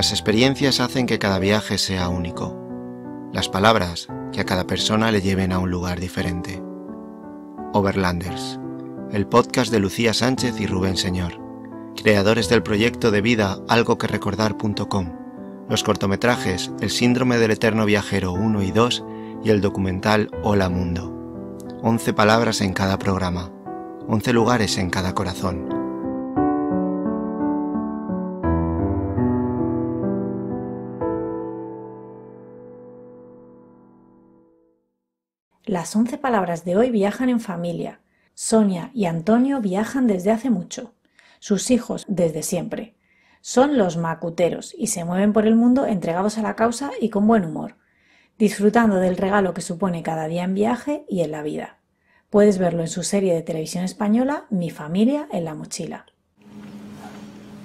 Las experiencias hacen que cada viaje sea único. Las palabras que a cada persona le lleven a un lugar diferente. Overlanders, el podcast de Lucía Sánchez y Rubén Señor, creadores del proyecto de vida algo los cortometrajes El síndrome del eterno viajero 1 y 2 y el documental Hola Mundo. 11 palabras en cada programa, 11 lugares en cada corazón. Las once palabras de hoy viajan en familia. Sonia y Antonio viajan desde hace mucho. Sus hijos desde siempre. Son los macuteros y se mueven por el mundo entregados a la causa y con buen humor, disfrutando del regalo que supone cada día en viaje y en la vida. Puedes verlo en su serie de televisión española Mi familia en la mochila.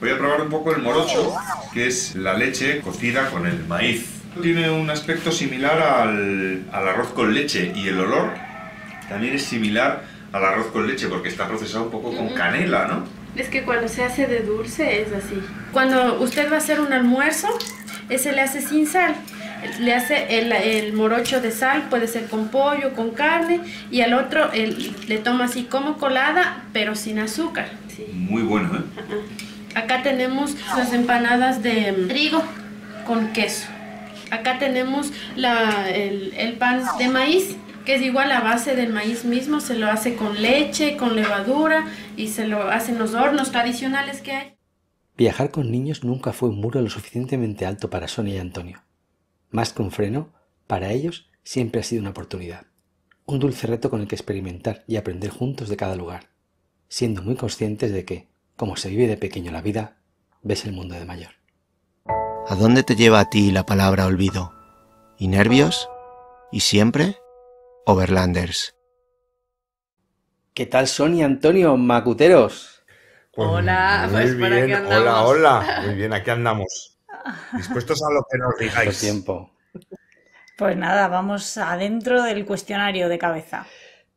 Voy a probar un poco el morocho, que es la leche cocida con el maíz tiene un aspecto similar al, arroz con leche y el olor también es similar al arroz con leche porque está procesado un poco con canela, ¿no? Es que cuando se hace de dulce es así. Cuando usted va a hacer un almuerzo, ese le hace sin sal. Le hace el, morocho de sal, puede ser con pollo, con carne, y al otro le toma así como colada, pero sin azúcar. Muy bueno, ¿eh? Acá tenemos las empanadas de trigo con queso. Acá tenemos el, el pan de maíz, que es igual a base del maíz mismo, se lo hace con leche, con levadura y se lo hacen los hornos tradicionales que hay. Viajar con niños nunca fue un muro lo suficientemente alto para Sonia y Antonio. Más que un freno, para ellos siempre ha sido una oportunidad, un dulce reto con el que experimentar y aprender juntos de cada lugar, siendo muy conscientes de que, como se vive de pequeño la vida, ves el mundo de mayor. ¿A dónde te lleva a ti la palabra olvido? ¿Y nervios? ¿Y siempre? Overlanders. ¿Qué tal Sonia, Antonio, macuteros? Pues hola, pues, ¿para qué hola, hola, muy bien, aquí andamos. Dispuestos a lo que nos digáis. Pues nada, vamos adentro del cuestionario de cabeza.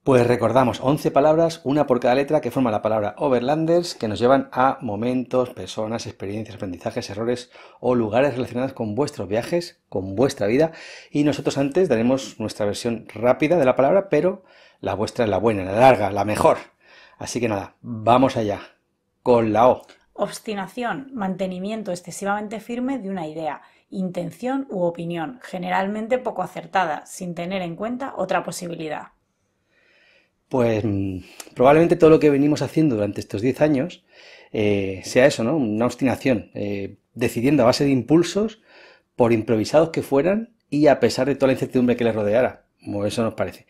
Pues recordamos, 11 palabras, una por cada letra que forma la palabra Overlanders, que nos llevan a momentos, personas, experiencias, aprendizajes, errores o lugares relacionados con vuestros viajes, con vuestra vida. Y nosotros antes daremos nuestra versión rápida de la palabra, pero la vuestra es la buena, la larga, la mejor. Así que nada, vamos allá. Con la O. Obstinación, mantenimiento excesivamente firme de una idea, intención u opinión, generalmente poco acertada, sin tener en cuenta otra posibilidad. Pues mm, probablemente todo lo que venimos haciendo durante estos 10 años eh, sea eso, ¿no? Una obstinación, eh, decidiendo a base de impulsos, por improvisados que fueran y a pesar de toda la incertidumbre que les rodeara, como eso nos parece.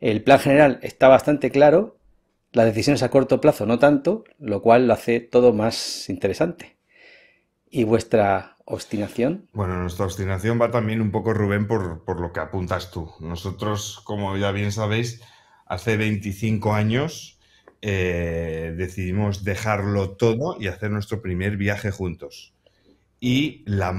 El plan general está bastante claro, las decisiones a corto plazo no tanto, lo cual lo hace todo más interesante. ¿Y vuestra obstinación? Bueno, nuestra obstinación va también un poco, Rubén, por, por lo que apuntas tú. Nosotros, como ya bien sabéis, hace 25 años eh, decidimos dejarlo todo y hacer nuestro primer viaje juntos. Y la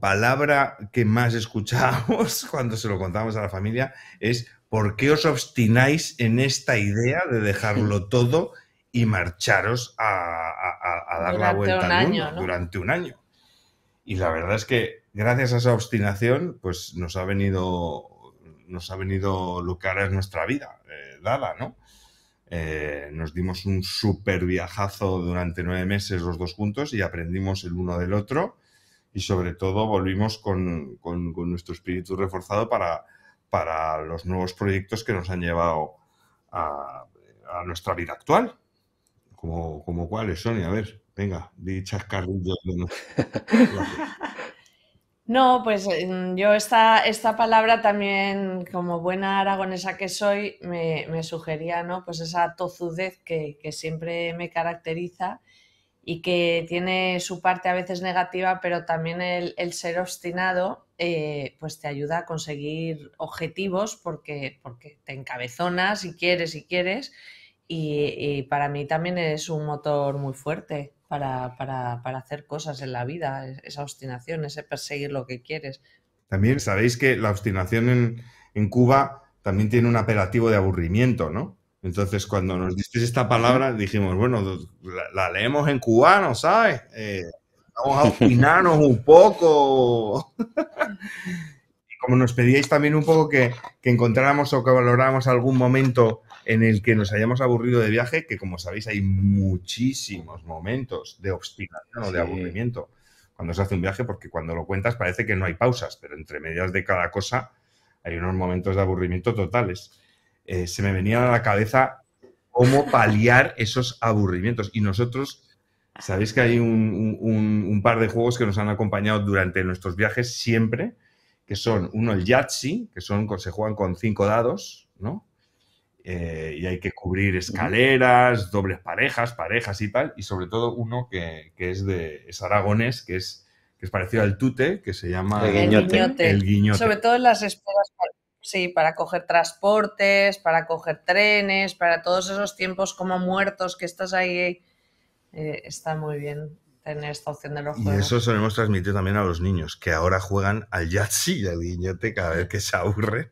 palabra que más escuchamos cuando se lo contábamos a la familia es ¿por qué os obstináis en esta idea de dejarlo todo y marcharos a, dar la vuelta al mundo durante un año? Y la verdad es que gracias a esa obstinación, pues nos ha venido nos ha venido lo que es nuestra vida eh, dada, ¿no? Eh, nos dimos un super viajazo durante nueve meses los dos juntos y aprendimos el uno del otro y sobre todo volvimos con, nuestro espíritu reforzado para, para los nuevos proyectos que nos han llevado a, nuestra vida actual. Como, como cuáles, y a ver, venga, di Gracias. No, pues mm, yo esta, esta palabra también, como buena aragonesa que soy, me, me sugería, ¿no? Pues esa tozudez que, siempre me caracteriza y que tiene su parte a veces negativa, pero también el, ser obstinado, eh, pues te ayuda a conseguir objetivos porque, te encabezonas y quieres y quieres. y para mí también es un motor muy fuerte para, hacer cosas en la vida, esa obstinación, ese perseguir lo que quieres. También sabéis que la obstinación en, Cuba también tiene un apelativo de aburrimiento, ¿no? Entonces, cuando nos disteis esta palabra, dijimos, bueno, la, leemos en cubano, ¿sabes? Eh, vamos a opinarnos un poco. y como nos pedíais también un poco que, que encontráramos o que valoráramos algún momento en el que nos hayamos aburrido de viaje, que como sabéis hay muchísimos momentos de obstinación o de aburrimiento cuando se hace un viaje, porque cuando lo cuentas parece que no hay pausas, pero entre medias de cada cosa hay unos momentos de aburrimiento totales. Eh, se me venía a la cabeza cómo paliar esos aburrimientos. Y nosotros, sabéis que hay un, par de juegos que nos han acompañado durante nuestros viajes siempre, que son uno el Yahtzee, que son se juegan con cinco dados, ¿no? Eh, y hay que cubrir escaleras, dobles parejas, parejas y tal, y sobre todo uno que, es de es que es, que es parecido al tute, que se llama el guiñote. Sobre todo en las esperas, sí, para coger transportes, para coger trenes, para todos esos tiempos como muertos que estás ahí, eh, está muy bien tener esta opción de los juegos. Y eso se lo hemos transmitido también a los niños, que ahora juegan al Yatsi y al guiñote cada vez que se aburren.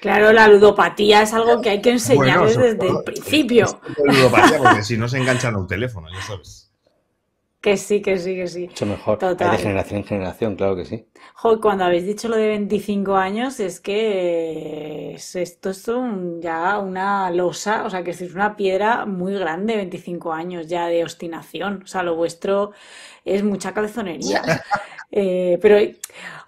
Claro, la ludopatía es algo que hay que enseñar desde el principio. La ludopatía, porque si no se enganchan a un teléfono, ya sabes. Que sí, que sí, que sí. Mucho mejor. Total. de generación en generación, claro que sí. Joder, cuando habéis dicho lo de 25 años, es que eh, esto es ya una losa, o sea, que es una piedra muy grande, 25 años ya de obstinación. O sea, lo vuestro es mucha calzonería. Eh, pero,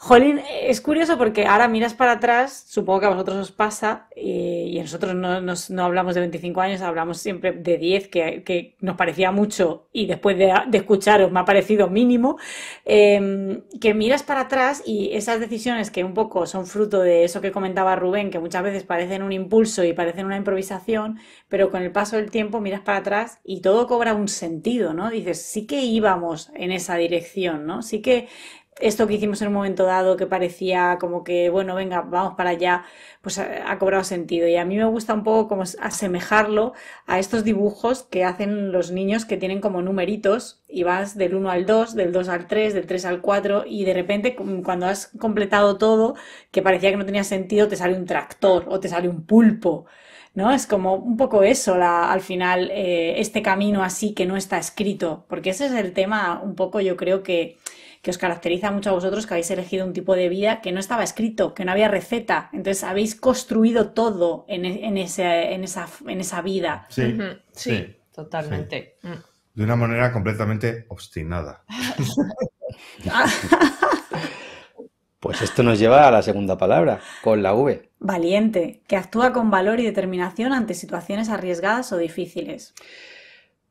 Jolín, es curioso porque ahora miras para atrás, supongo que a vosotros os pasa, y, nosotros no, hablamos de 25 años, hablamos siempre de 10, que, nos parecía mucho, y después de, escucharos me ha parecido mínimo, em, que miras para atrás y esas decisiones que un poco son fruto de eso que comentaba Rubén, que muchas veces parecen un impulso y parecen una improvisación, pero con el paso del tiempo miras para atrás y todo cobra un sentido, ¿no? Dices, sí que íbamos en esa dirección, ¿no? Sí que esto que hicimos en un momento dado que parecía como que, bueno, venga, vamos para allá, pues ha, cobrado sentido. Y a mí me gusta un poco como asemejarlo a estos dibujos que hacen los niños que tienen como numeritos y vas del 1 al 2, del 2 al 3, del 3 al 4 y de repente mm, cuando has completado todo, que parecía que no tenía sentido, te sale un tractor o te sale un pulpo. ¿no? Es como un poco eso, al final, eh, este camino así que no está escrito, porque ese es el tema un poco, yo creo que, que os caracteriza mucho a vosotros, que habéis elegido un tipo de vida que no estaba escrito, que no había receta, entonces habéis construido todo en, e, esa, vida. Sí, sí, totalmente. Mm. De una manera completamente obstinada. Pues esto nos lleva a la segunda palabra, con la V. Valiente, que actúa con valor y determinación ante situaciones arriesgadas o difíciles.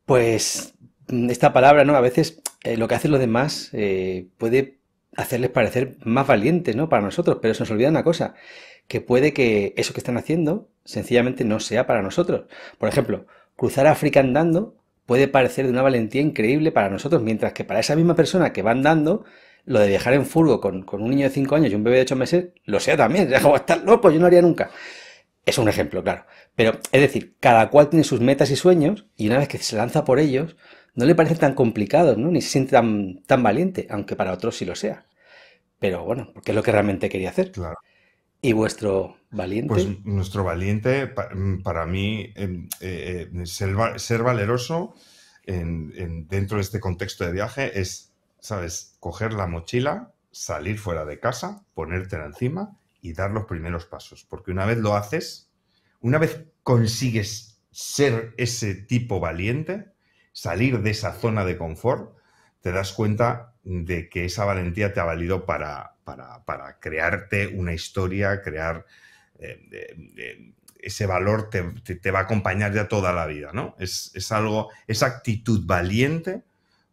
Pues mm, esta palabra, ¿no? A veces eh, lo que hacen los demás eh, puede hacerles parecer más valientes, ¿no? Para nosotros, pero se nos olvida una cosa, que puede que eso que están haciendo sencillamente no sea para nosotros. Por ejemplo, cruzar África andando puede parecer de una valentía increíble para nosotros, mientras que para esa misma persona que va andando lo de viajar en furgo con, un niño de 5 años y un bebé de 8 meses, lo sea también, Deja sea, estar loco, yo no haría nunca. Es un ejemplo, claro. Pero es decir, cada cual tiene sus metas y sueños y una vez que se lanza por ellos, no le parece tan complicado, ¿no? ni se siente tan, valiente, aunque para otros sí lo sea. Pero bueno, porque es lo que realmente quería hacer. Claro. ¿Y vuestro valiente? Pues nuestro valiente, para, mí, em, eh, eh, ser, valeroso dentro de este contexto de viaje es ¿sabes? Coger la mochila, salir fuera de casa, ponértela encima y dar los primeros pasos. Porque una vez lo haces, una vez consigues ser ese tipo valiente, salir de esa zona de confort, te das cuenta de que esa valentía te ha valido para, para, para crearte una historia, crear... Eh, ese valor te, te, va a acompañar ya toda la vida, ¿no? Es, es algo, esa actitud valiente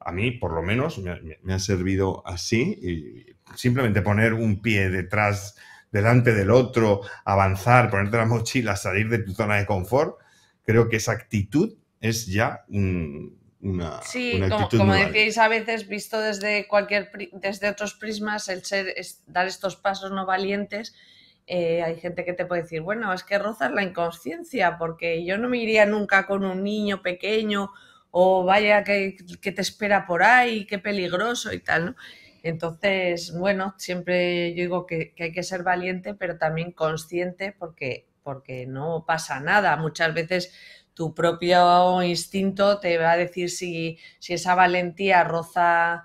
a mí por lo menos me, ha servido así simplemente poner un pie detrás, delante del otro, avanzar, ponerte la mochila, salir de tu zona de confort, creo que esa actitud es ya una, sí, actitud como, como decíais a veces, visto desde, cualquier, desde otros prismas, el ser, dar estos pasos no valientes, eh, hay gente que te puede decir, bueno, es que rozas la inconsciencia, porque yo no me iría nunca con un niño pequeño o vaya que, te espera por ahí, qué peligroso y tal, ¿no? Entonces, bueno, siempre yo digo que, hay que ser valiente, pero también consciente porque, porque no pasa nada. Muchas veces tu propio instinto te va a decir si, si esa valentía roza,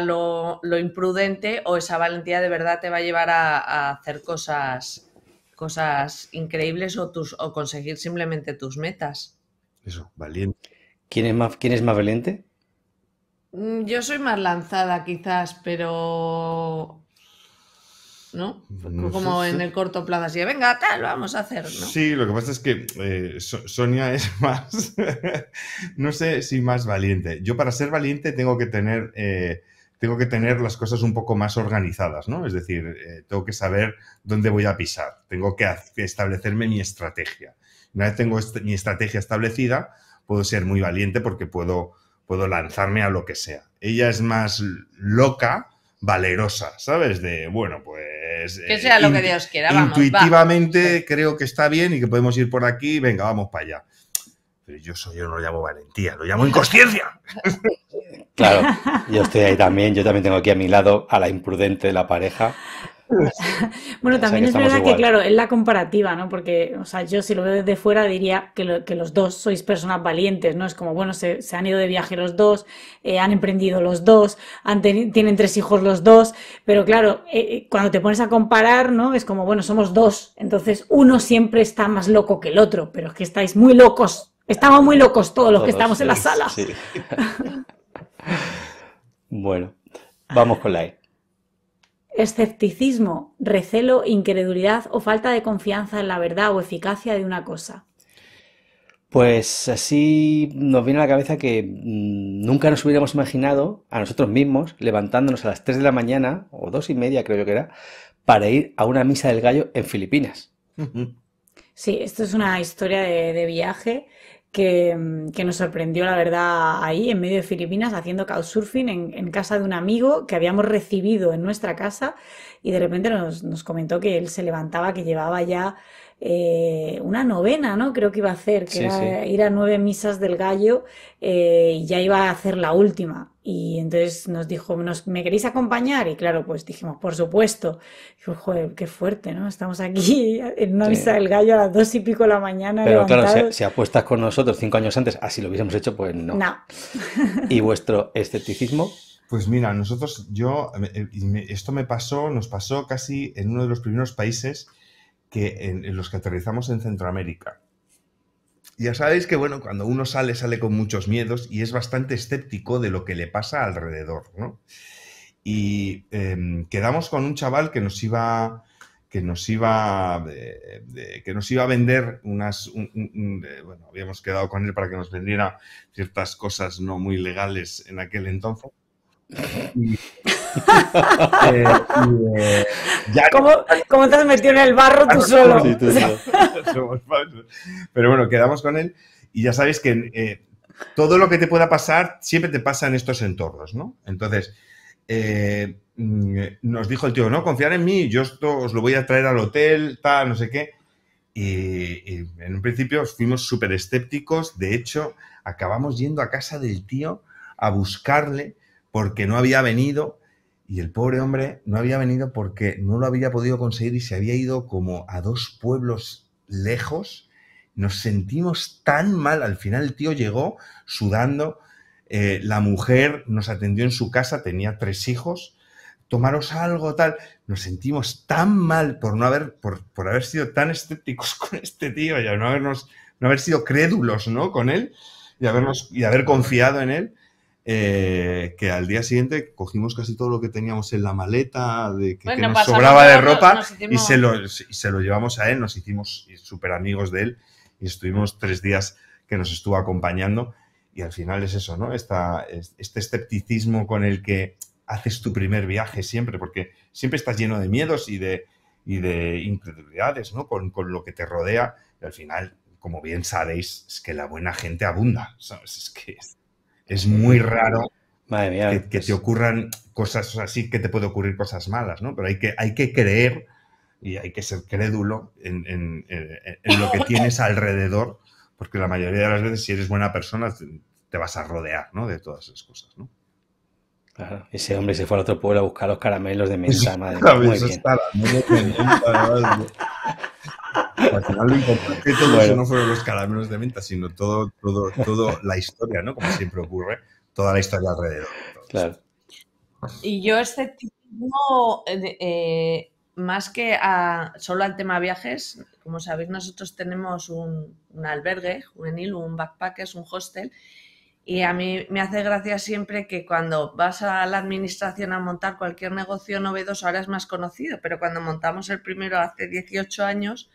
lo, lo, imprudente o esa valentía de verdad te va a llevar a, hacer cosas, cosas increíbles o, tus, o conseguir simplemente tus metas. Eso, valiente. ¿Quién es más, quién es más valiente? Mm, yo soy más lanzada quizás, pero... ¿No? Pues como en el corto plazo, así, de, venga, tal, vamos a hacer, ¿no? Sí, lo que pasa es que eh, Sonia es más, no sé si más valiente. Yo para ser valiente tengo que tener, eh, tengo que tener las cosas un poco más organizadas, ¿no? Es decir, eh, tengo que saber dónde voy a pisar, tengo que establecerme mi estrategia. Una vez tengo mi estrategia establecida, puedo ser muy valiente porque puedo, puedo lanzarme a lo que sea. Ella es más loca, valerosa, ¿sabes? De, bueno, pues... Que sea lo que eh, Dios quiera, vamos. Intuitivamente creo que está bien y que podemos ir por aquí, venga, vamos para allá. Pero yo, soy, yo no lo llamo valentía, lo llamo inconsciencia. Claro, yo estoy ahí también, yo también tengo aquí a mi lado a la imprudente de la pareja, bueno, también es verdad que, claro, es la comparativa, ¿no? Porque, o sea, yo si lo veo desde fuera diría que, los dos sois personas valientes, ¿no? Es como, bueno, se, han ido de viaje los dos, eh, han emprendido los dos, tienen tres hijos los dos, pero claro, eh, eh, cuando te pones a comparar, ¿no? Es como, bueno, somos dos, entonces uno siempre está más loco que el otro, pero es que estáis muy locos, estamos muy locos todos los que estamos en la sala. bueno, vamos con la E. Escepticismo, recelo, incredulidad o falta de confianza en la verdad o eficacia de una cosa. Pues así nos viene a la cabeza que mm, nunca nos hubiéramos imaginado a nosotros mismos levantándonos a las 3 de la mañana, o dos y media creo yo que era, para ir a una misa del gallo en Filipinas. Sí, esto es una historia de, de viaje Mm, que, nos sorprendió, la verdad, ahí en medio de Filipinas haciendo couchsurfing en, en casa de un amigo que habíamos recibido en nuestra casa y de repente nos comentó que él se levantaba, que llevaba ya eh, una novena, ¿no? Creo que iba a hacer, que era ir a nueve misas del gallo eh, y ya iba a hacer la última. Y entonces nos dijo, ¿me queréis acompañar? Y claro, pues dijimos, por supuesto. joder, qué fuerte, ¿no? Estamos aquí en una misa del gallo a las dos y pico de la mañana. Pero claro, si, apuestas con nosotros cinco años antes, así lo hubiésemos hecho, pues no. No. ¿Y vuestro escepticismo? Pues mira, nosotros, yo, eh, esto me pasó, nos pasó casi en uno de los primeros países en, los que aterrizamos en Centroamérica. Ya sabéis que, bueno, cuando uno sale, sale con muchos miedos y es bastante escéptico de lo que le pasa alrededor, ¿no? Y em, quedamos con un chaval que nos iba, que nos iba, eh, que nos iba a vender unas, eh, bueno, habíamos quedado con él para que nos vendiera ciertas cosas no muy legales en aquel entonces. Y, eh, eh, ¿Cómo, ¿Cómo, te has metido en el barro tú ah, solo? Pero bueno, quedamos con él y ya sabéis que eh, todo lo que te pueda pasar siempre te pasa en estos entornos, ¿no? Entonces, mm, nos dijo el tío, no, confiar en mí, yo esto os lo voy a traer al hotel, tal, no sé qué. Y, y en un principio fuimos súper escépticos, de hecho, acabamos yendo a casa del tío a buscarle porque no había venido y el pobre hombre no había venido porque no lo había podido conseguir y se había ido como a dos pueblos lejos. Nos sentimos tan mal. Al final el tío llegó sudando. Eh, la mujer nos atendió en su casa, tenía tres hijos. Tomaros algo, tal. Nos sentimos tan mal por no haber, por, haber sido tan escépticos con este tío y no habernos, no haber sido crédulos, ¿no? Con él y y haber confiado en él eh, que al día siguiente cogimos casi todo lo que teníamos en la maleta, de, que, nos sobraba de ropa y, se lo, se lo llevamos a él, nos hicimos súper amigos de él y estuvimos tres días que nos estuvo acompañando y al final es eso, ¿no? este escepticismo con el que haces tu primer viaje siempre, porque siempre estás lleno de miedos y de, y de incredulidades, ¿no? Con, con lo que te rodea y al final como bien sabéis, es que la buena gente abunda. ¿sabes? Es que es muy raro que, te pues ocurran cosas así, que te puede ocurrir cosas malas, ¿no? Pero hay que, hay que creer y hay que ser crédulo en, lo que tienes alrededor, porque la mayoría de las veces, si eres buena persona, te vas a rodear, ¿no? De todas esas cosas, ¿no? Claro, ese hombre se fue al otro pueblo a buscar los caramelos de mesa madre mía. Muy bien. no fueron los caramelos de menta, sino todo, todo, todo la historia, ¿no? Como siempre ocurre, toda la historia alrededor. Claro. Y yo escepticismo, eh, eh, más que solo al tema viajes, como sabéis, nosotros tenemos un, un albergue juvenil, un backpackers, un hostel, y a mí me hace gracia siempre que cuando vas a la administración a montar cualquier negocio novedoso, ahora es más conocido, pero cuando montamos el primero hace 18 años,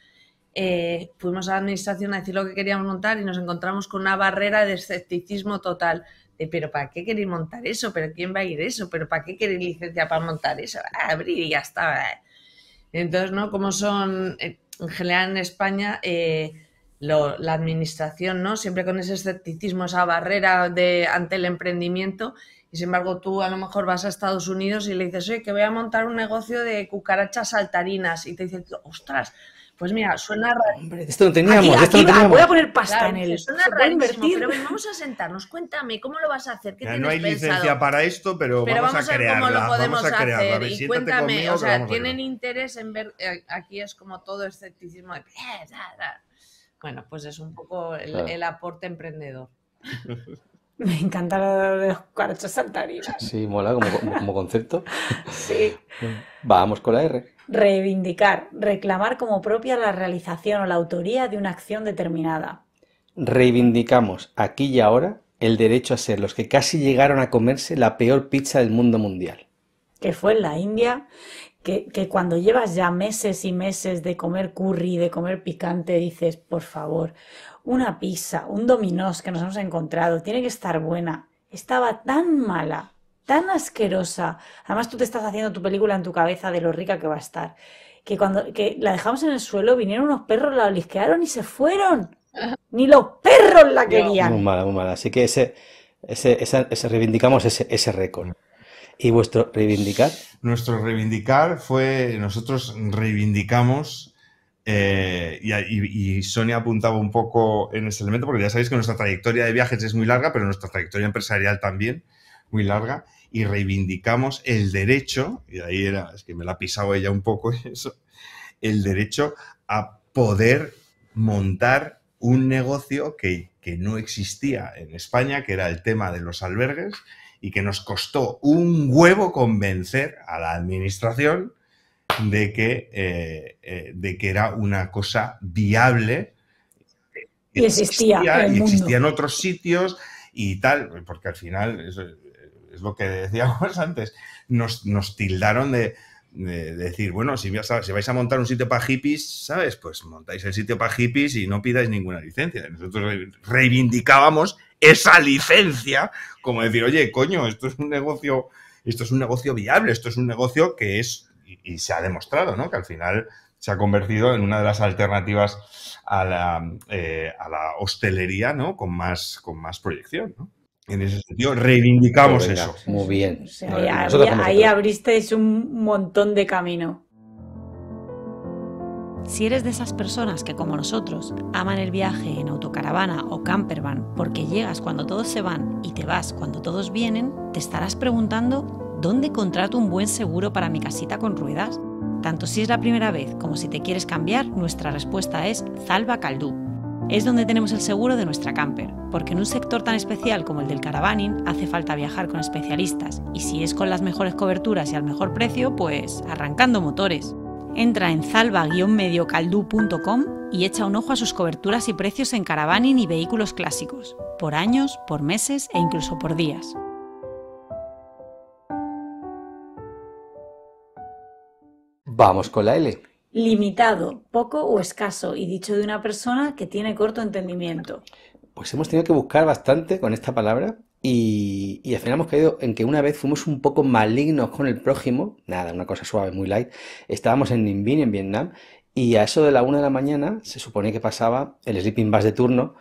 eh, fuimos a la administración a decir lo que queríamos montar y nos encontramos con una barrera de escepticismo total. De, pero ¿para qué queréis montar eso? ¿Pero quién va a ir eso? ¿Pero para qué queréis licencia para montar eso? Ah, abrir y ya está. Eh". Entonces, ¿no? Como son, eh, en general en España, la administración, ¿no? Siempre con ese escepticismo, esa barrera ante el emprendimiento. Y sin embargo, tú a lo mejor vas a Estados Unidos y le dices, oye, que voy a montar un negocio de cucarachas saltarinas. Y te dicen, ostras, pues mira, suena esto no teníamos, esto no teníamos. Voy a poner pasta en él. Suena rarísimo, pero vamos a sentarnos. Cuéntame, ¿cómo lo vas a hacer? ¿Qué no hay licencia para esto, pero, pero vamos, a, ver Cómo lo podemos vamos a crearla. hacer. Y cuéntame, conmigo, o sea, tienen interés en ver. Eh, aquí es como todo escepticismo de. Eh, bueno, pues es un poco el, aporte emprendedor. Me de los cuartos saltarinos. Sí, mola como, como concepto. sí. Vamos con la R. Reivindicar, reclamar como propia la realización o la autoría de una acción determinada. Reivindicamos aquí y ahora el derecho a ser los que casi llegaron a comerse la peor pizza del mundo mundial. Que fue en la India, que, cuando llevas ya meses y meses de comer curry, de comer picante, dices, por favor, una pizza, un dominós que nos hemos encontrado, tiene que estar buena. Estaba tan mala tan asquerosa. Además, tú te estás haciendo tu película en tu cabeza de lo rica que va a estar. Que cuando que la dejamos en el suelo, vinieron unos perros, la olisquearon y se fueron. Ni los perros la querían. Muy mala, muy mala. Así que ese, ese, ese, reivindicamos ese, récord. ¿Y vuestro reivindicar? Nuestro reivindicar fue, nosotros reivindicamos eh, y, Sonia apuntaba un poco en ese elemento, porque ya sabéis que nuestra trayectoria de viajes es muy larga, pero nuestra trayectoria empresarial también muy larga, y reivindicamos el derecho, y ahí era, es que me la ha pisado ella un poco eso, el derecho a poder montar un negocio que, no existía en España, que era el tema de los albergues, y que nos costó un huevo convencer a la administración de que, eh, eh, de que era una cosa viable. Y existía. en existían otros sitios y tal, porque al final es lo que decíamos antes, nos, tildaron de, decir, bueno, si, vais a montar un sitio para hippies, ¿sabes? Pues montáis el sitio para hippies y no pidáis ninguna licencia. Nosotros reivindicábamos esa licencia, como decir, oye, coño, esto es un negocio, esto es un negocio viable, esto es un negocio que es, y, se ha demostrado, ¿no? Que al final se ha convertido en una de las alternativas a la, eh, hostelería, ¿no? Con más, con más proyección, en ese sentido, reivindicamos eso. Muy bien. ahí, abristeis un montón de camino. Si eres de esas personas que, como nosotros, aman el viaje en autocaravana o campervan porque llegas cuando todos se van y te vas cuando todos vienen, te estarás preguntando dónde contrato un buen seguro para mi casita con ruedas. Tanto si es la primera vez como si te quieres cambiar, nuestra respuesta es Salva Caldú es donde tenemos el seguro de nuestra camper, porque en un sector tan especial como el del caravaning hace falta viajar con especialistas y si es con las mejores coberturas y al mejor precio, pues arrancando motores. Entra en salva-mediocaldú.com y echa un ojo a sus coberturas y precios en caravaning y vehículos clásicos, por años, por meses e incluso por días. Vamos con la L limitado, poco o escaso, y dicho de una persona que tiene corto entendimiento. Pues hemos tenido que buscar bastante con esta palabra y, y, al final hemos caído en que una vez fuimos un poco malignos con el prójimo, nada, una cosa suave, muy light, estábamos en Ninh Binh, en Vietnam, y a eso de la una de la mañana se supone que pasaba el sleeping bus de turno,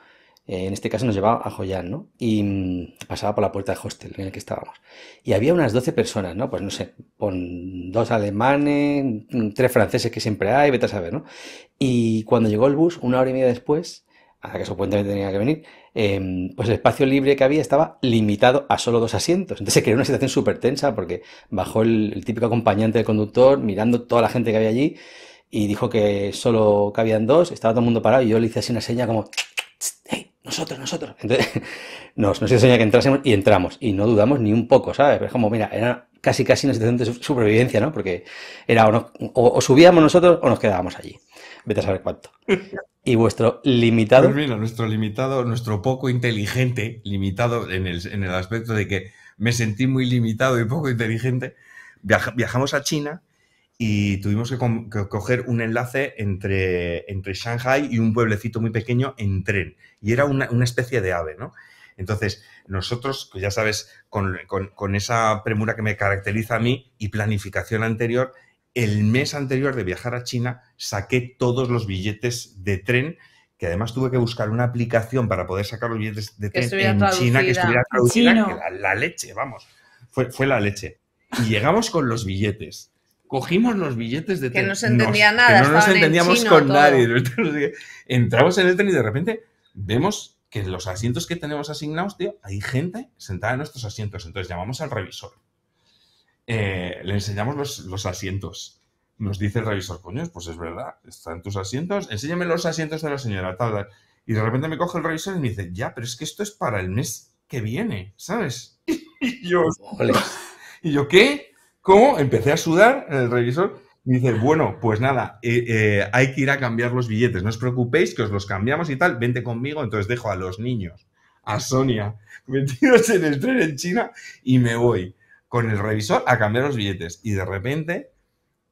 eh, en este caso nos llevaba a joyán ¿no? Y mm, pasaba por la puerta del hostel en el que estábamos. Y había unas 12 personas, ¿no? Pues no sé, con dos alemanes, mm, tres franceses que siempre hay, vete a saber, ¿no? Y cuando llegó el bus, una hora y media después, a la que supuestamente tenía que venir, em, pues el espacio libre que había estaba limitado a solo dos asientos. Entonces se creó una situación súper tensa porque bajó el, el típico acompañante del conductor mirando toda la gente que había allí y dijo que solo cabían dos, estaba todo el mundo parado y yo le hice así una seña como nosotros, nosotros. Entonces, nos, nos que entrásemos y entramos. Y no dudamos ni un poco, ¿sabes? Pero es como, mira, era casi casi una situación de supervivencia, ¿no? Porque era o, subíamos nosotros o nos quedábamos allí. Vete a saber cuánto. Y vuestro limitado. Pues nuestro limitado, nuestro poco inteligente, limitado en el, aspecto de que me sentí muy limitado y poco inteligente. viajamos a China y tuvimos que, coger un enlace entre, entre Shanghai y un pueblecito muy pequeño en tren. Y era una, especie de ave, ¿no? Entonces, nosotros, pues ya sabes, con, esa premura que me caracteriza a mí y planificación anterior, el mes anterior de viajar a China saqué todos los billetes de tren, que además tuve que buscar una aplicación para poder sacar los billetes de tren en China que estuviera traducida, la, la, leche, vamos, fue, fue la leche. Y llegamos con los billetes cogimos los billetes de tren. Que no se entendía nos, nada. no nos entendíamos con nadie. Entramos en el tren y de repente vemos que los asientos que tenemos asignados, tío, hay gente sentada en nuestros asientos. Entonces llamamos al revisor. Eh, le enseñamos los, asientos. Nos dice el revisor, coño, pues es verdad, están tus asientos, enséñame los asientos de la señora, tal, Y de repente me coge el revisor y me dice, ya, pero es que esto es para el mes que viene, ¿sabes? Y yo, ¿y yo qué? cómo empecé a sudar en el revisor. Y dice, bueno, pues nada, eh, eh, hay que ir a cambiar los billetes, no os preocupéis que os los cambiamos y tal, vente conmigo, entonces dejo a los niños, a Sonia, metidos en el tren en China y me voy con el revisor a cambiar los billetes. Y de repente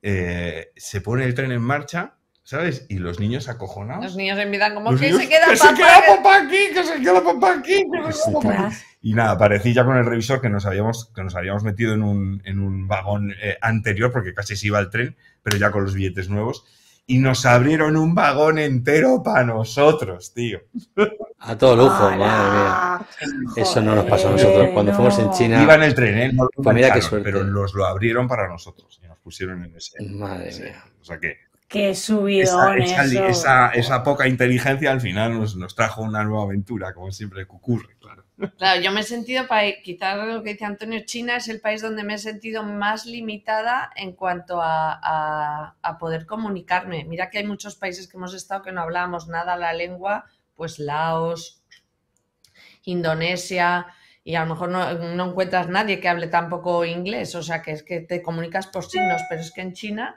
eh, se pone el tren en marcha ¿Sabes? Y los niños acojonados. Los niños vida como que se queda, papá, aquí, que se queda papá aquí, que se aquí. Y nada, parecía ya con el revisor que nos habíamos, que nos habíamos metido en un, vagón eh, anterior, porque casi se iba al tren, pero ya con los billetes nuevos. Y nos abrieron un vagón entero para nosotros, tío. A todo lujo, madre mía. Eso no nos pasó a nosotros. Cuando fuimos en China. Iba en el tren, ¿eh? Pues pero nos lo abrieron para nosotros y nos pusieron en ese. Madre mía. O sea que que subido. Esa, esa, esa, poca inteligencia al final nos, trajo una nueva aventura, como siempre ocurre, claro. Claro, yo me he sentido, para quizás lo que dice Antonio, China es el país donde me he sentido más limitada en cuanto a, a, poder comunicarme. Mira que hay muchos países que hemos estado que no hablábamos nada la lengua, pues Laos, Indonesia, y a lo mejor no, no encuentras nadie que hable tampoco inglés, o sea que es que te comunicas por signos, pero es que en China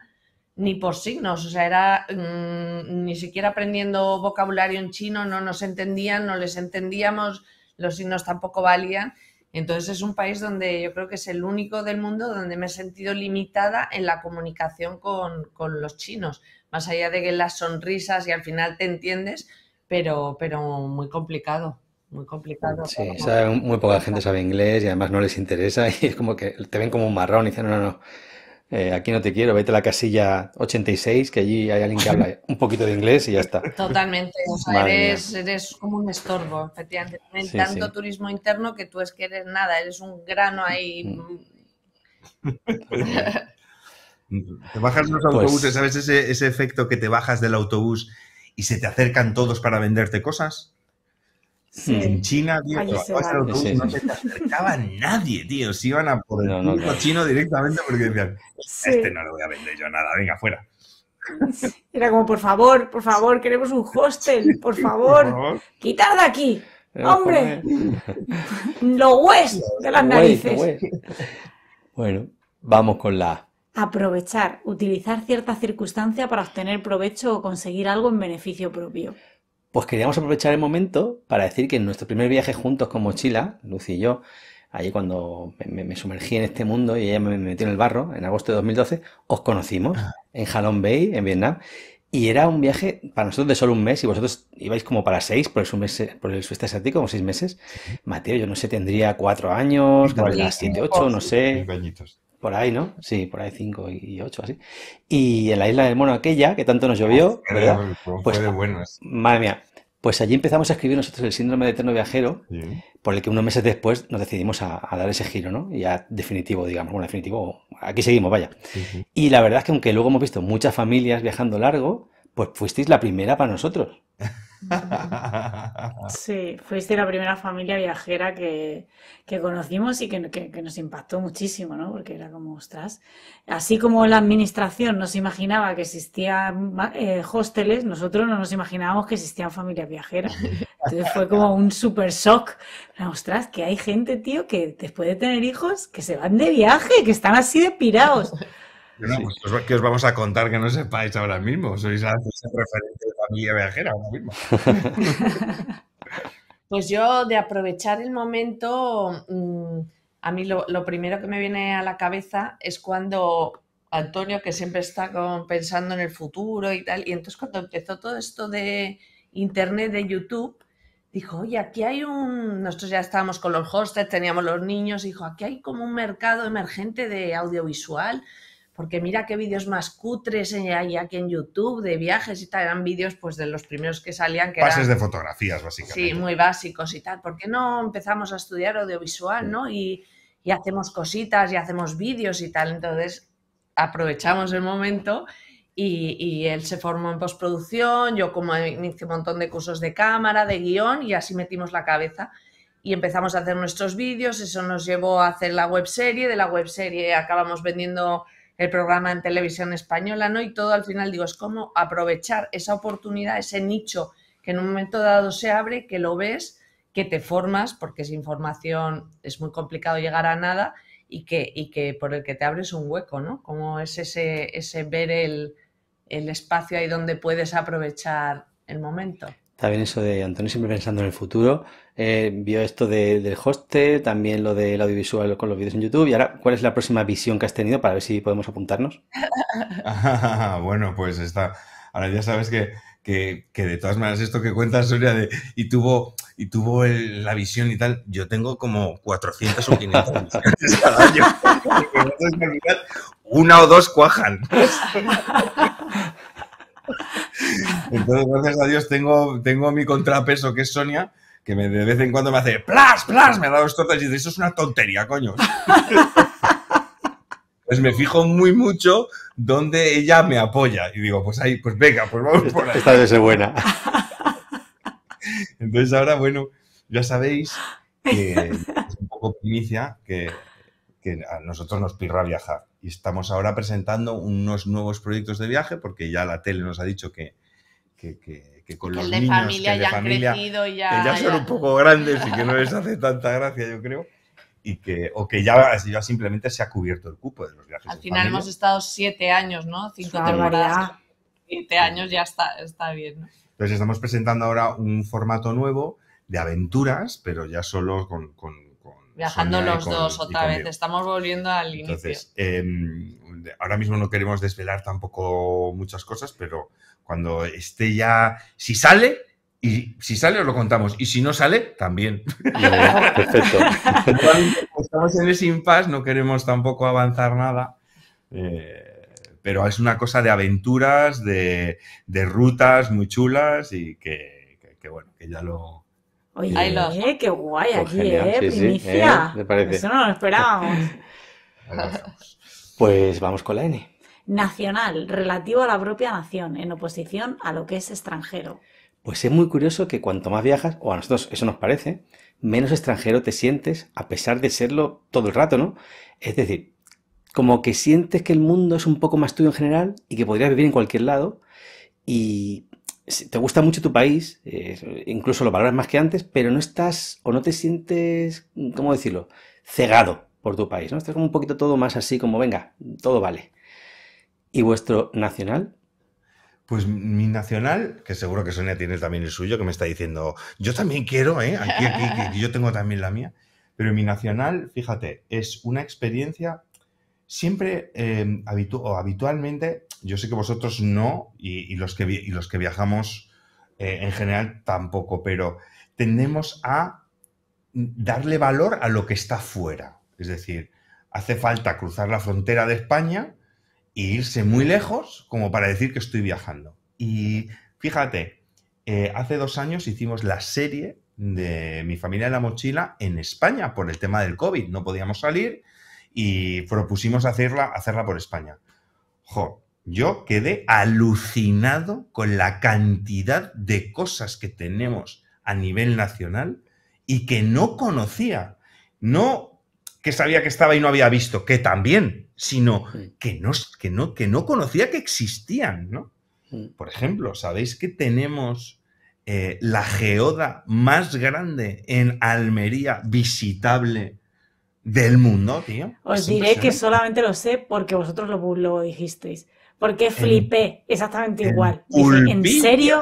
ni por signos, o sea, era mm, ni siquiera aprendiendo vocabulario en chino, no nos entendían, no les entendíamos, los signos tampoco valían. Entonces es un país donde yo creo que es el único del mundo donde me he sentido limitada en la comunicación con, los chinos, más allá de que las sonrisas y al final te entiendes, pero, pero muy complicado muy complicado. Sí, sabe, muy poca gente sabe inglés y además no les interesa y es como que te ven como un marrón y dicen, no, no, no, eh, aquí no te quiero, vete a la casilla 86, que allí hay alguien que habla un poquito de inglés y ya está. Totalmente, eres, como un estorbo, efectivamente. tanto turismo interno que tú es que eres nada, eres un grano ahí. te bajas los pues autobuses, ¿sabes ese, ese efecto que te bajas del autobús y se te acercan todos para venderte cosas? En China, no se, no se acercaba nadie, tío. Se iban a por el chino directamente porque decían, este no lo voy a vender yo nada, venga, fuera. Era como, por favor, por favor, queremos un hostel, por favor, quitar de aquí, eh, hombre, eh. lo hueso de las narices. Bueno, vamos con la Aprovechar, utilizar cierta circunstancia para obtener provecho o conseguir algo en beneficio propio. Pues queríamos aprovechar el momento para decir que en nuestro primer viaje juntos con Mochila, Lucy y yo, allí cuando me, sumergí en este mundo y ella me metió en el barro, en agosto de 2012, os conocimos ah. en Halong Bay, en Vietnam, y era un viaje para nosotros de solo un mes y vosotros ibais como para seis por el, sueste por el asiático, como seis meses. Mateo, yo no sé, tendría cuatro años, 7 siete, ocho, no sé. Por ahí, ¿no? Sí, por ahí 5 y 8, así. Y en la isla del mono aquella, que tanto nos llovió, ah, ¿verdad? Pues, Madre mía. Pues allí empezamos a escribir nosotros el síndrome de eterno viajero, por el que unos meses después nos decidimos a, dar ese giro, ¿no? Ya definitivo, digamos, bueno, definitivo, aquí seguimos, vaya. Y la verdad es que aunque luego hemos visto muchas familias viajando largo, pues fuisteis la primera para nosotros. Sí, fuiste la primera familia viajera que, que conocimos y que, nos impactó muchísimo, ¿no? Porque era como, ostras, así como la administración nos imaginaba que existían eh, hosteles, nosotros no nos imaginábamos que existían familias viajeras. Entonces fue como un super shock. Ostras, que hay gente, tío, que después de tener hijos, que se van de viaje, que están así de ¿Qué pues, pues, os vamos a contar que no sepáis ahora mismo. Sois la de familia viajera ahora mismo. pues yo, de aprovechar el momento, mm, a mí lo, primero que me viene a la cabeza es cuando Antonio, que siempre está pensando en el futuro y tal, y entonces cuando empezó todo esto de Internet, de YouTube, dijo, oye, aquí hay un, nosotros ya estábamos con los hostels, teníamos los niños, dijo, aquí hay como un mercado emergente de audiovisual porque mira qué vídeos más cutres hay aquí en YouTube de viajes y tal, eran vídeos pues de los primeros que salían que Pases de fotografías, básicamente. Sí, muy básicos y tal, ¿por qué no empezamos a estudiar audiovisual, no? Y, y hacemos cositas y hacemos vídeos y tal, entonces aprovechamos el momento y, y, él se formó en postproducción, yo como hice un montón de cursos de cámara, de guión y así metimos la cabeza y empezamos a hacer nuestros vídeos, eso nos llevó a hacer la webserie, de la webserie acabamos vendiendo el programa en televisión española, ¿no? Y todo al final digo, es como aprovechar esa oportunidad, ese nicho que en un momento dado se abre, que lo ves, que te formas, porque sin información es muy complicado llegar a nada y que, y que por el que te abres un hueco, ¿no? Como es ese, ese ver el, el espacio ahí donde puedes aprovechar el momento está bien eso de Antonio siempre pensando en el futuro. Eh, vio esto del hoste, también lo del audiovisual con los vídeos en YouTube. Y ahora, ¿cuál es la próxima visión que has tenido para ver si podemos apuntarnos? bueno, pues está. Ahora ya sabes que, de todas maneras esto que cuentas, Soria y tuvo, y tuvo la visión y tal, yo tengo como 400 o 500 una o dos cuajan. Entonces, gracias a Dios, tengo, tengo mi contrapeso, que es Sonia, que de vez en cuando me hace plas, plas, me dado los tortas y dice, eso es una tontería, coño. pues me fijo muy mucho donde ella me apoya. Y digo, pues ahí, pues venga, pues vamos por ahí. Esta vez ser buena. Entonces ahora, bueno, ya sabéis que es un poco primicia que, que a nosotros nos pirra viajar y estamos ahora presentando unos nuevos proyectos de viaje porque ya la tele nos ha dicho que, que, que, que con los niños ya crecido, ya, ya, son un poco grandes y que no les hace tanta gracia, yo creo. Y que, o que ya, ya simplemente se ha cubierto el cupo de los viajes. Al final hemos estado siete años, ¿no? Cinco temporadas. Siete años ya está, bien. ¿no? Entonces estamos presentando ahora un formato nuevo de aventuras, pero ya solo con Viajando los dos otra vez, estamos volviendo al inicio. Entonces, em, ahora mismo no queremos desvelar tampoco muchas cosas, pero cuando esté ya, si sale, y si sale os lo contamos, y si no sale, también. Perfecto. Estamos en ese impasse, no queremos tampoco avanzar nada. Eh, pero es una cosa de aventuras, de, rutas muy chulas y que bueno, que ya lo, Oye, qué guay pues aquí, ¿eh? primicia. ¿eh? Eso no lo esperábamos. pues vamos con la N. Nacional, relativo a la propia nación, en oposición a lo que es extranjero. Pues es muy curioso que cuanto más viajas, o a nosotros eso nos parece, menos extranjero te sientes, a pesar de serlo todo el rato, ¿no? Es decir, como que sientes que el mundo es un poco más tuyo en general y que podrías vivir en cualquier lado y te gusta mucho tu país, eh, incluso lo valoras más que antes, pero no estás o no te sientes, ¿cómo decirlo?, cegado por tu país, ¿no? Estás como un poquito todo más así, como venga, todo vale. ¿Y vuestro nacional? Pues mi nacional, que seguro que Sonia tiene también el suyo, que me está diciendo, yo también quiero, ¿eh? Aquí, aquí, yo tengo también la mía. Pero mi nacional, fíjate, es una experiencia siempre em, o habitualmente, yo sé que vosotros no, y, los, que viajamos eh, en general tampoco, pero tendemos a darle valor a lo que está fuera. Es decir, hace falta cruzar la frontera de España e irse muy lejos como para decir que estoy viajando. Y fíjate, eh, hace dos años hicimos la serie de mi familia en la mochila en España por el tema del COVID. No podíamos salir y propusimos hacerla, hacerla por España. Jo, yo quedé alucinado con la cantidad de cosas que tenemos a nivel nacional y que no conocía. No que sabía que estaba y no había visto, que también, sino que no, que no, que no conocía que existían, ¿no? Por ejemplo, ¿sabéis que tenemos eh, la geoda más grande en Almería visitable del mundo, tío. Os diré que solamente lo sé porque vosotros lo, dijisteis. Porque flipé exactamente igual. En, serio?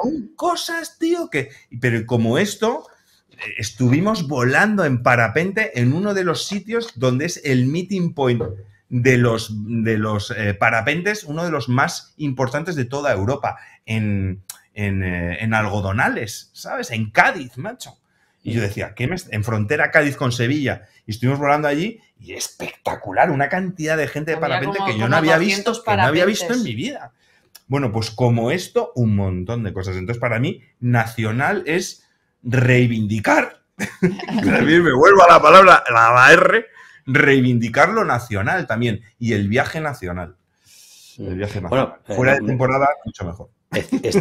Son cosas, tío, que. Pero como esto, eh, estuvimos volando en parapente en uno de los sitios donde es el meeting point de los, de los eh, parapentes, uno de los más importantes de toda Europa, en, en, eh, en algodonales, ¿sabes? En Cádiz, macho. Y yo decía, ¿qué en frontera Cádiz con Sevilla. Y estuvimos volando allí y espectacular, una cantidad de gente de parapente que yo no había visto, había visto en mi vida. Bueno, pues como esto, un montón de cosas. Entonces, para mí, nacional es reivindicar. me vuelvo a la palabra, la, R, reivindicar lo nacional también. Y el viaje nacional. El viaje nacional. Bueno, Fuera eh, de temporada, mucho mejor es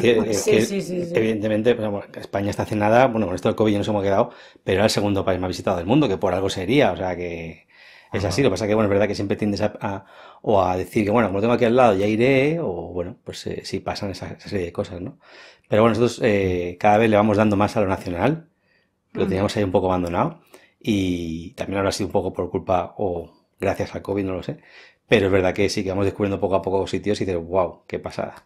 evidentemente, España está nada, bueno, con esto del COVID ya nos hemos quedado, pero era el segundo país más visitado del mundo, que por algo sería, o sea que es así. Lo que pasa que, bueno, es verdad que siempre tiendes a, o a decir que, bueno, como lo tengo aquí al lado, ya iré, o bueno, pues eh, si pasan esa, serie de cosas, ¿no? Pero bueno, nosotros eh, cada vez le vamos dando más a lo nacional, lo teníamos ahí un poco abandonado, y también ahora sido un poco por culpa o gracias al COVID, no lo sé, pero es verdad que sí que vamos descubriendo poco a poco sitios y dices, wow, qué pasada.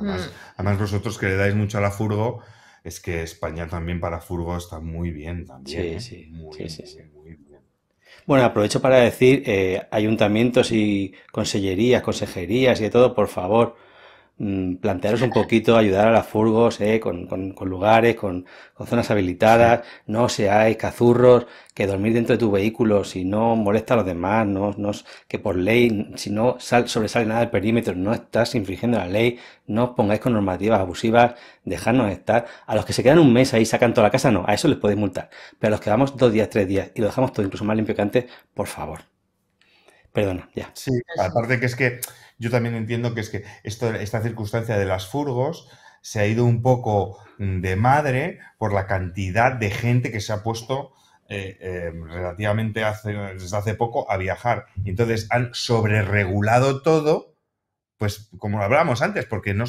Mm. además, vosotros que le dais mucho a la furgo, es que España también para furgo está muy bien también. Sí, ¿eh? sí, muy, bien. Bueno, aprovecho para decir, eh, ayuntamientos y consellerías, consejerías y de todo, por favor, Mm, plantearos un poquito, ayudar a las furgos eh, con, lugares, con, zonas habilitadas, no seáis cazurros, que dormir dentro de tu vehículo, si no molesta a los demás, no, que por ley, si no sobresale nada del perímetro, no estás infringiendo la ley, no os pongáis con normativas abusivas, dejadnos estar. A los que se quedan un mes ahí sacan toda la casa, no, a eso les podéis multar. Pero a los que vamos dos días, tres días y lo dejamos todo incluso más limpio que antes, por favor. Perdona, ya. Sí, aparte que es que yo también entiendo que es que esta circunstancia de las furgos se ha ido un poco mm, de madre por la cantidad de gente que se ha puesto eh, em, relativamente hace, desde hace poco a viajar. Y entonces han sobreregulado todo, pues como hablábamos antes, porque no,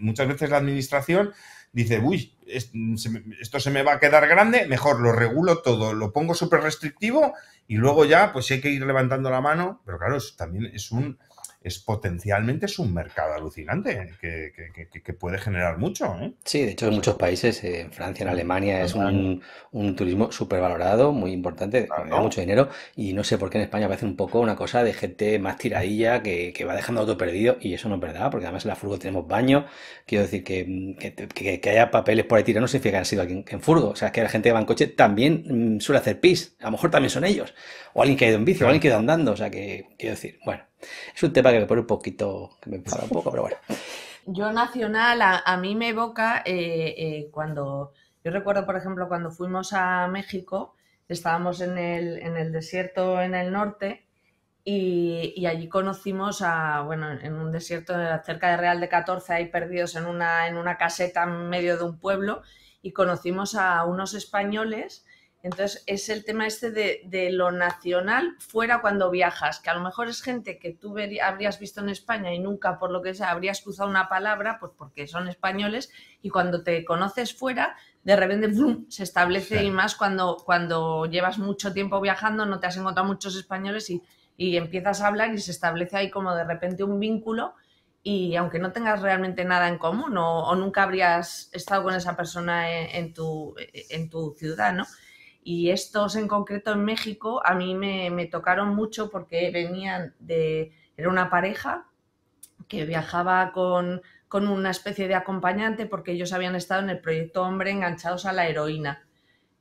muchas veces la administración dice, uy, esto se me va a quedar grande, mejor lo regulo todo, lo pongo súper restrictivo y luego ya, pues hay que ir levantando la mano, pero claro, también es un es potencialmente un mercado alucinante que, puede generar mucho. ¿eh? Sí, de hecho en muchos países, eh, en Francia, en Alemania, es un, turismo súper valorado, muy importante, mucho dinero y no sé por qué en España parece un poco una cosa de gente más tiradilla que, va dejando auto perdido y eso no es verdad, porque además en la furgo tenemos baño, quiero decir que, haya papeles por ahí tirados no significa que han sido aquí en, furgo, o sea, que la gente que va en coche también mm, suele hacer pis, a lo mejor también son ellos, o alguien que ha ido en bici, o alguien que ha ido andando, o sea, que quiero decir, bueno. Es un tema que me pone un poquito, que me enfada un poco, pero bueno. Yo nacional, a, mí me evoca eh, eh, cuando, yo recuerdo, por ejemplo, cuando fuimos a México, estábamos en el, desierto en el norte y, allí conocimos a, bueno, en un desierto cerca de Real de 14, ahí perdidos en una caseta en medio de un pueblo, y conocimos a unos españoles entonces, es el tema este de, lo nacional fuera cuando viajas, que a lo mejor es gente que tú habrías visto en España y nunca, por lo que sea, habrías cruzado una palabra, pues porque son españoles, y cuando te conoces fuera, de repente se establece y más cuando, llevas mucho tiempo viajando, no te has encontrado muchos españoles y, empiezas a hablar y se establece ahí como de repente un vínculo y aunque no tengas realmente nada en común o, nunca habrías estado con esa persona tu, en tu ciudad, ¿no? Y estos en concreto en México a mí me, tocaron mucho porque venían de, era una pareja que viajaba con, una especie de acompañante porque ellos habían estado en el proyecto Hombre enganchados a la heroína.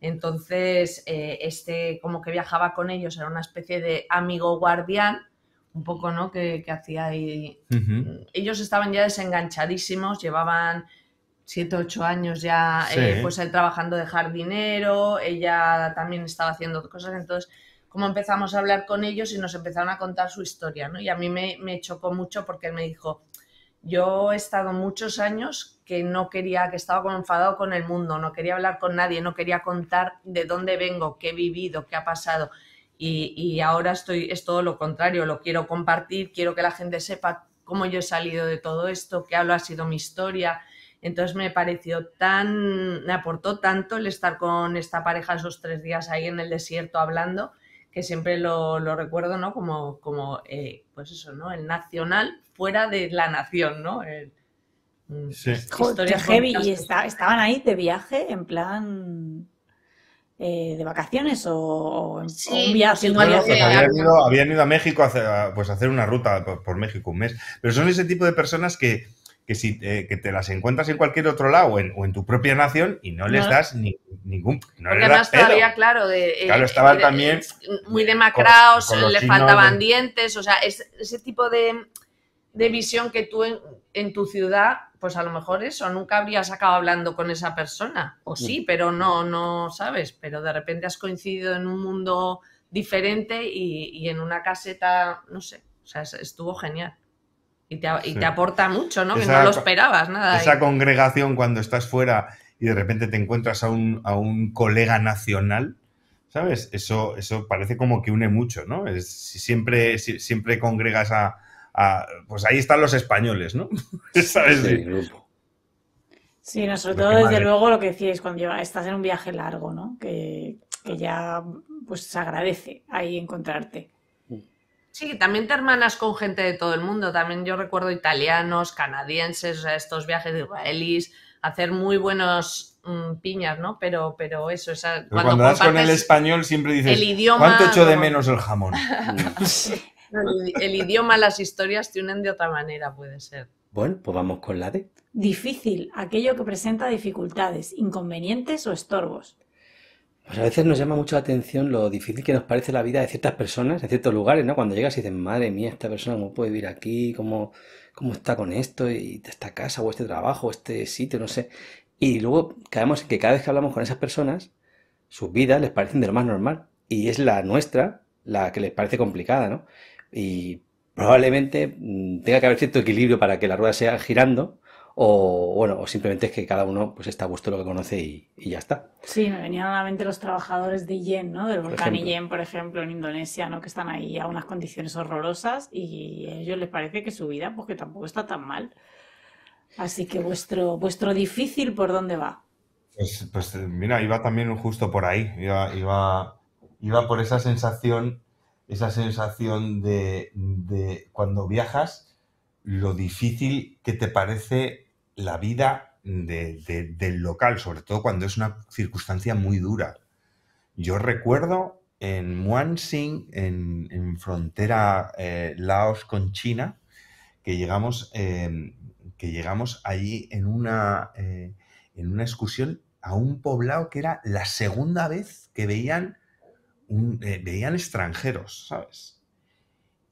Entonces, eh, este como que viajaba con ellos, era una especie de amigo guardián, un poco, ¿no? Que, hacía ahí. Ellos estaban ya desenganchadísimos, llevaban siete, ocho años ya, eh, pues él trabajando de jardinero, ella también estaba haciendo cosas, entonces como empezamos a hablar con ellos y nos empezaron a contar su historia, ¿no? Y a mí me, chocó mucho porque él me dijo, yo he estado muchos años que no quería, que estaba como enfadado con el mundo, no quería hablar con nadie, no quería contar de dónde vengo, qué he vivido, qué ha pasado. Y, y ahora estoy, es todo lo contrario, lo quiero compartir, quiero que la gente sepa cómo yo he salido de todo esto, qué ha sido mi historia, entonces me pareció tan, me aportó tanto el estar con esta pareja esos tres días ahí en el desierto hablando, que siempre lo, recuerdo, ¿no? Como, como eh, pues eso, ¿no? El nacional fuera de la nación, ¿no? sí. heavy. ¿Y estaban ahí de viaje, en plan... Eh, de vacaciones o, en habían, ido, a México a hacer, pues hacer una ruta por México un mes. Pero son ese tipo de personas que, que, si, eh, que te las encuentras en cualquier otro lado o en, tu propia nación y no les das ni, ningún. claro, de, eh, eh, estaban también. Muy demacrados, le faltaban dientes, o sea, ese tipo de, visión que tú en, tu ciudad, pues a lo mejor eso, nunca habrías acabado hablando con esa persona, o sí, mm. pero no, no sabes, pero de repente has coincidido en un mundo diferente y, y en una caseta, no sé, o sea, estuvo genial. Y te, aporta mucho, ¿no? que no lo esperabas, nada. Esa congregación cuando estás fuera y de repente te encuentras a un, colega nacional, ¿sabes? Eso, eso parece como que une mucho, ¿no? siempre, siempre congregas a, Pues ahí están los españoles, ¿no? Sí, sobre todo, desde luego, lo que decís cuando estás en un viaje largo, ¿no? Que, que ya pues se agradece ahí encontrarte. Sí, también te hermanas con gente de todo el mundo. También yo recuerdo italianos, canadienses, estos viajes de israelíes, hacer muy buenos mm, piñas, ¿no? Pero, pero eso, esa, cuando, cuando con el español siempre dices, el idioma, ¿cuánto echo de menos el jamón? Mm. el, idioma, las historias te unen de otra manera, puede ser. Bueno, pues vamos con la D. Difícil, aquello que presenta dificultades, inconvenientes o estorbos. Pues a veces nos llama mucho la atención lo difícil que nos parece la vida de ciertas personas, en ciertos lugares, ¿no? Cuando llegas y dices, madre mía, esta persona, ¿cómo puede vivir aquí? ¿Cómo, cómo está con esto? Y esta casa, o este trabajo, este sitio, no sé. Y luego caemos en que cada vez que hablamos con esas personas, sus vidas les parecen de lo más normal. Y es la nuestra la que les parece complicada, ¿no? Y probablemente mm, tenga que haber cierto equilibrio para que la rueda sea girando, o bueno, o simplemente es que cada uno pues está a gusto lo que conoce y, ya está. Sí, me venían a la mente los trabajadores de Yen, ¿no? Del volcán Yen, por ejemplo, en Indonesia, ¿no? Que están ahí a unas condiciones horrorosas y a ellos les parece que su vida pues, que tampoco está tan mal. Así que vuestro, vuestro difícil, ¿por dónde va? Pues, pues mira, iba también justo por ahí, iba, iba, por esa sensación, esa sensación de, de cuando viajas, lo difícil que te parece la vida del local, sobre todo cuando es una circunstancia muy dura. Yo recuerdo en Muansing, en, en frontera eh, Laos con China, que llegamos, em, que llegamos allí en una, eh, en una excursión a un poblado que era la segunda vez que veían, eh, veían extranjeros, ¿sabes?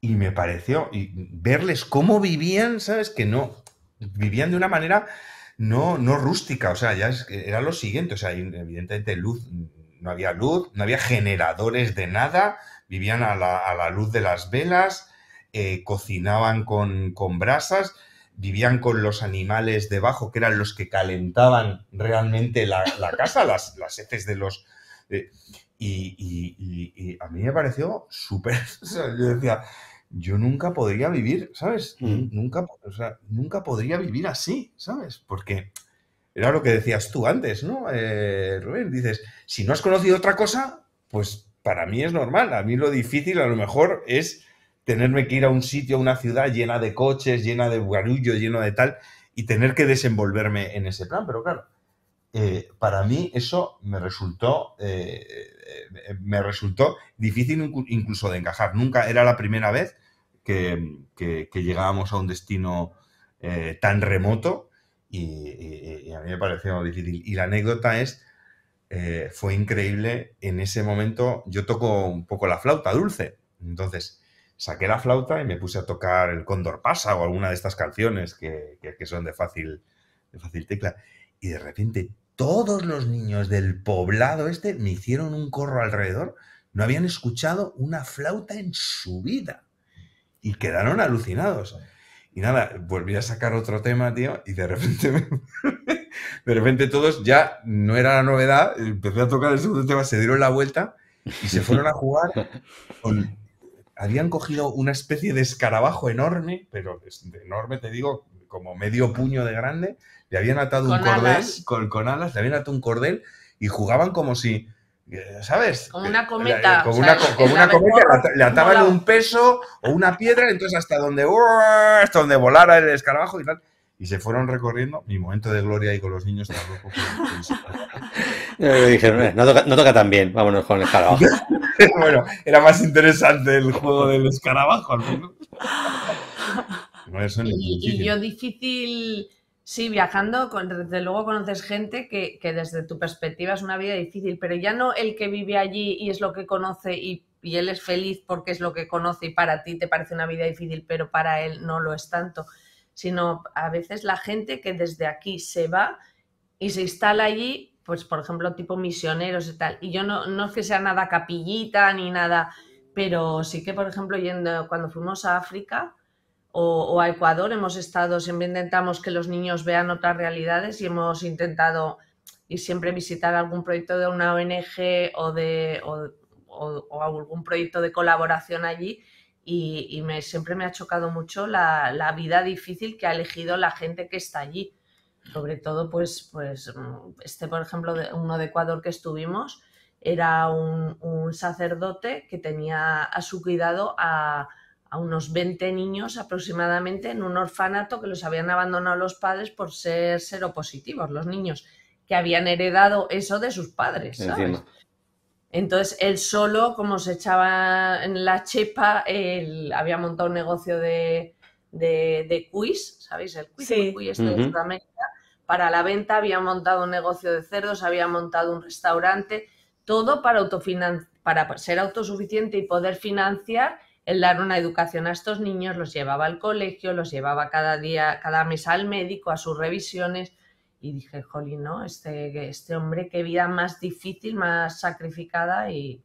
Y me pareció, verles cómo vivían, ¿sabes? Que no, vivían de una manera no, no rústica, o sea, ya era lo siguiente, o sea, evidentemente luz, no había luz, no había generadores de nada, vivían a la, luz de las velas, eh, cocinaban con, con, brasas, vivían con los animales debajo, que eran los que calentaban realmente la, casa, las, las, heces de los... Eh, y, a mí me pareció súper... yo decía, yo nunca podría vivir, ¿sabes? nunca, nunca podría vivir así, ¿sabes? Porque era lo que decías tú antes, ¿no? Eh, Rubén, dices, si no has conocido otra cosa, pues para mí es normal. A mí lo difícil a lo mejor es tenerme que ir a un sitio, a una ciudad llena de coches, llena de barullo, lleno de tal, y tener que desenvolverme en ese plan. Pero claro, eh, para mí eso me resultó, eh, eh, me resultó difícil incluso de encajar. Nunca era la primera vez que, llegábamos a un destino tan remoto y, a mí me pareció difícil. Y la anécdota es, fue increíble, en ese momento yo toco un poco la flauta dulce, entonces saqué la flauta y me puse a tocar el Cóndor Pasa o alguna de estas canciones que, son de fácil, de fácil tecla. Y de repente todos los niños del poblado este me hicieron un corro alrededor, no habían escuchado una flauta en su vida y quedaron alucinados. Y nada, volví a sacar otro tema, tío, y de repente de repente todos ya no era la novedad, empecé a tocar el segundo tema, se dieron la vuelta y se fueron a jugar habían cogido una especie de escarabajo enorme, pero enorme te digo, como medio puño de grande, le habían atado un cordel, Con, alas, le habían atado un cordel y jugaban como si, eh, ¿sabes? Como eh, una eh, cometa. Como, una, cometa, le ataban un peso o una piedra, entonces hasta donde, hasta donde volara el escarabajo y tal y se fueron recorriendo. Mi momento de gloria ahí con los niños dijeron, no toca, no tan bien, vámonos con el escarabajo. bueno, era más interesante el juego del escarabajo. ¿no? No, y, yo difícil Sí, viajando, desde luego conoces gente que, desde tu perspectiva es una vida difícil, pero ya no el que vive allí y es lo que conoce y, él es feliz porque es lo que conoce y para ti te parece una vida difícil, pero para él no lo es tanto, sino a veces la gente que desde aquí se va y se instala allí, pues por ejemplo tipo misioneros y tal, y yo no, no es que sea nada capillita ni nada, pero sí que por ejemplo cuando fuimos a África, o, a Ecuador hemos estado, siempre intentamos que los niños vean otras realidades y hemos intentado y siempre visitar algún proyecto de una ONG o de o, algún proyecto de colaboración allí y, siempre me ha chocado mucho la, vida difícil que ha elegido la gente que está allí. Sobre todo, pues, pues este, por ejemplo, uno de Ecuador que estuvimos, era un sacerdote que tenía a su cuidado a, a unos 20 niños aproximadamente en un orfanato que los habían abandonado los padres por ser seropositivos, los niños que habían heredado eso de sus padres. Entonces él solo, como se echaba en la chepa, él había montado un negocio de, de, quiz, ¿sabéis? El quiz, quiz este Para la venta había montado un negocio de cerdos, había montado un restaurante, todo para, para ser autosuficiente y poder financiar el dar una educación a estos niños, los llevaba al colegio, los llevaba cada día, cada mes al médico, a sus revisiones. Y dije, jolín, ¿no? Este, este hombre, qué vida más difícil, más sacrificada y,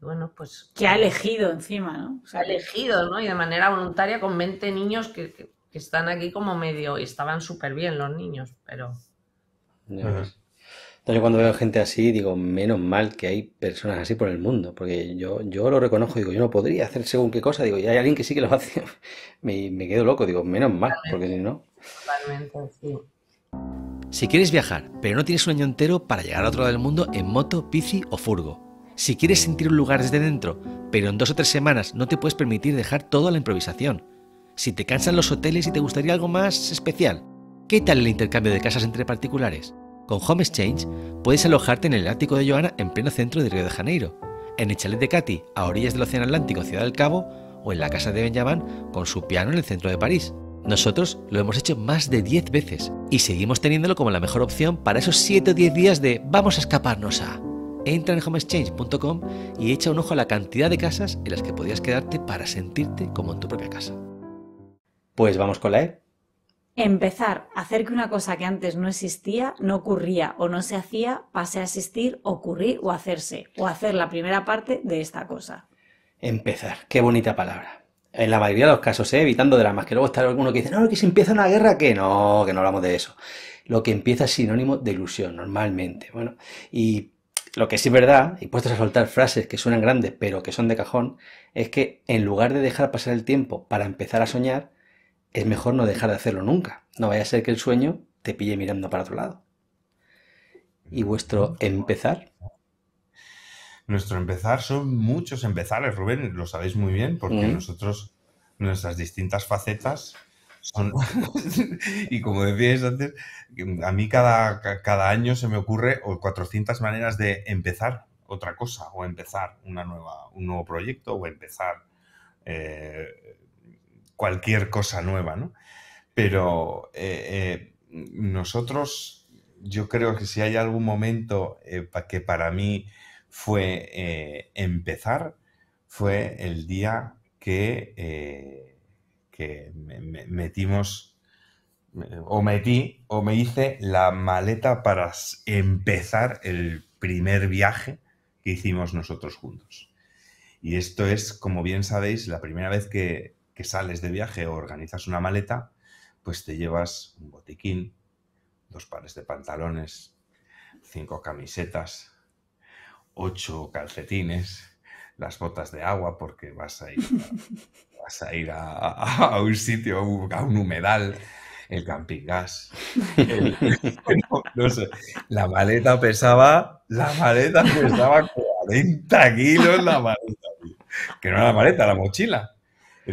bueno, pues... Que ha elegido encima, ¿no? O ha elegido, ¿no? Y de manera voluntaria con 20 niños que, están aquí como medio, y estaban súper bien los niños, pero yo cuando veo gente así, digo, menos mal que hay personas así por el mundo, porque yo, lo reconozco, digo, yo no podría hacer según qué cosa, digo, y hay alguien que sí que lo hace, me, quedo loco, digo, menos mal, porque si no. Totalmente, Si quieres viajar, pero no tienes un año entero para llegar a otro lado del mundo en moto, bici o furgo. Si quieres sentir un lugar desde dentro, pero en dos o tres semanas no te puedes permitir dejar todo a la improvisación. Si te cansan los hoteles y te gustaría algo más especial, ¿qué tal el intercambio de casas entre particulares? Con Home Exchange puedes alojarte en el ático de Joana en pleno centro de Río de Janeiro, en el chalet de Katy, a orillas del Océano Atlántico, Ciudad del Cabo, o en la casa de Benjamin con su piano en el centro de París. Nosotros lo hemos hecho más de 10 veces y seguimos teniéndolo como la mejor opción para esos 7 o 10 días de vamos a escaparnos a. Entra en homeexchange.com y echa un ojo a la cantidad de casas en las que podrías quedarte para sentirte como en tu propia casa. Pues vamos con la E. Empezar hacer que una cosa que antes no existía, no ocurría o no se hacía, pase a existir, ocurrir o hacerse, o hacer la primera parte de esta cosa. Empezar, qué bonita palabra. En la mayoría de los casos, ¿eh? evitando dramas, que luego está alguno que dice, no, que si empieza una guerra, que no, que no hablamos de eso. Lo que empieza es sinónimo de ilusión, normalmente. Bueno, y lo que sí es verdad, y puestos a soltar frases que suenan grandes pero que son de cajón, es que en lugar de dejar pasar el tiempo para empezar a soñar, es mejor no dejar de hacerlo nunca. No vaya a ser que el sueño te pille mirando para otro lado. ¿Y vuestro empezar? Nuestro empezar son muchos empezares, Rubén, lo sabéis muy bien, porque mm. nosotros, nuestras distintas facetas son... y como decíais antes, a mí cada, cada año se me ocurre 400 maneras de empezar otra cosa, o empezar una nueva, un nuevo proyecto, o empezar eh, cualquier cosa nueva, ¿no? Pero eh, eh, nosotros, yo creo que si hay algún momento eh, que para mí fue empezar, fue el día que, metimos o metí o me hice la maleta para empezar el primer viaje que hicimos nosotros juntos. Y esto es, como bien sabéis, la primera vez que que sales de viaje o organizas una maleta, pues te llevas un botiquín, dos pares de pantalones, cinco camisetas, ocho calcetines, las botas de agua porque vas a ir a, vas a, ir a, un sitio, a un humedal, el camping gas. la maleta pesaba, la maleta pesaba 40 kilos, la maleta. Que no era la maleta, la mochila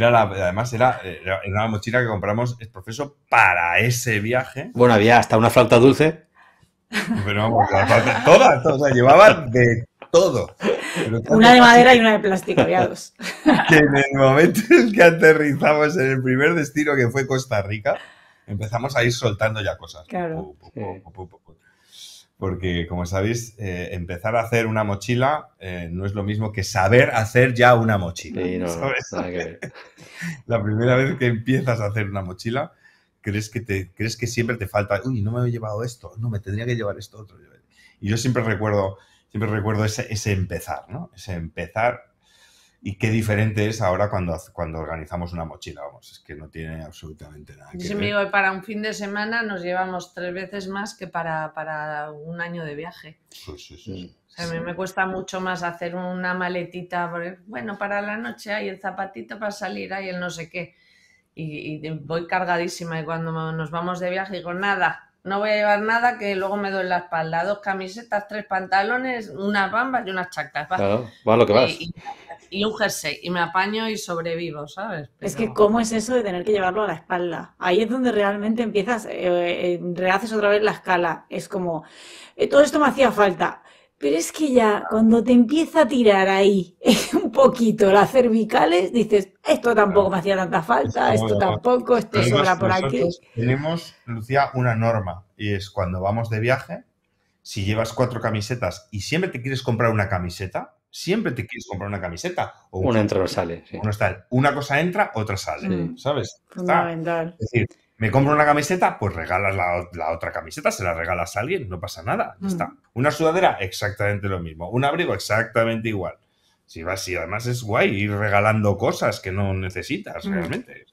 además, era, una mochila que compramos es profesor para ese viaje. Bueno, había hasta una flauta dulce. Pero vamos, la flauta, o sea, llevaban de todo. Una de madera y una de plástico, había dos. Que en el momento en que aterrizamos en el primer destino que fue Costa Rica, empezamos a ir soltando ya cosas. Claro porque como sabéis, eh, empezar a hacer una mochila eh, no es lo mismo que saber hacer ya una mochila. La primera vez que empiezas a hacer una mochila, crees que, te, crees que siempre te falta, uy, no me he llevado esto, no, me tendría que llevar esto otro. Y yo siempre recuerdo, siempre recuerdo ese, ese empezar, ¿no? Ese empezar y qué diferente es ahora cuando, cuando organizamos una mochila, vamos, es que no tiene absolutamente nada. que Sí, digo para un fin de semana nos llevamos tres veces más que para, para un año de viaje. Sí, sí, sí. O sea, a mí me cuesta mucho más hacer una maletita, bueno, para la noche hay el zapatito para salir, hay el no sé qué. Y, voy cargadísima y cuando nos vamos de viaje digo, nada, no voy a llevar nada que luego me doy la espalda, dos camisetas, tres pantalones, unas bambas y unas chactas. Claro, va lo que vas y un jersey y me apaño y sobrevivo, ¿sabes? Es que cómo es eso de tener que llevarlo a la espalda. Ahí es donde realmente empiezas, eh, eh, rehaces otra vez la escala. Es como, eh, todo esto me hacía falta. Pero es que ya cuando te empieza a tirar ahí un poquito las cervicales, dices, esto tampoco me hacía tanta falta, esto tampoco, esto sobra por aquí. Tenemos, Lucía, una norma y es cuando vamos de viaje, si llevas cuatro camisetas y siempre te quieres comprar una camiseta, siempre te quieres comprar una camiseta. O una entra o sale. está, una cosa entra, otra sale. ¿Sabes? Es decir, me compro una camiseta, pues regalas la, la, otra camiseta, se la regalas a alguien, no pasa nada. está. Mm. Una sudadera, exactamente lo mismo. Un abrigo, exactamente igual. Si vas, y además es guay ir regalando cosas que no necesitas mm. realmente.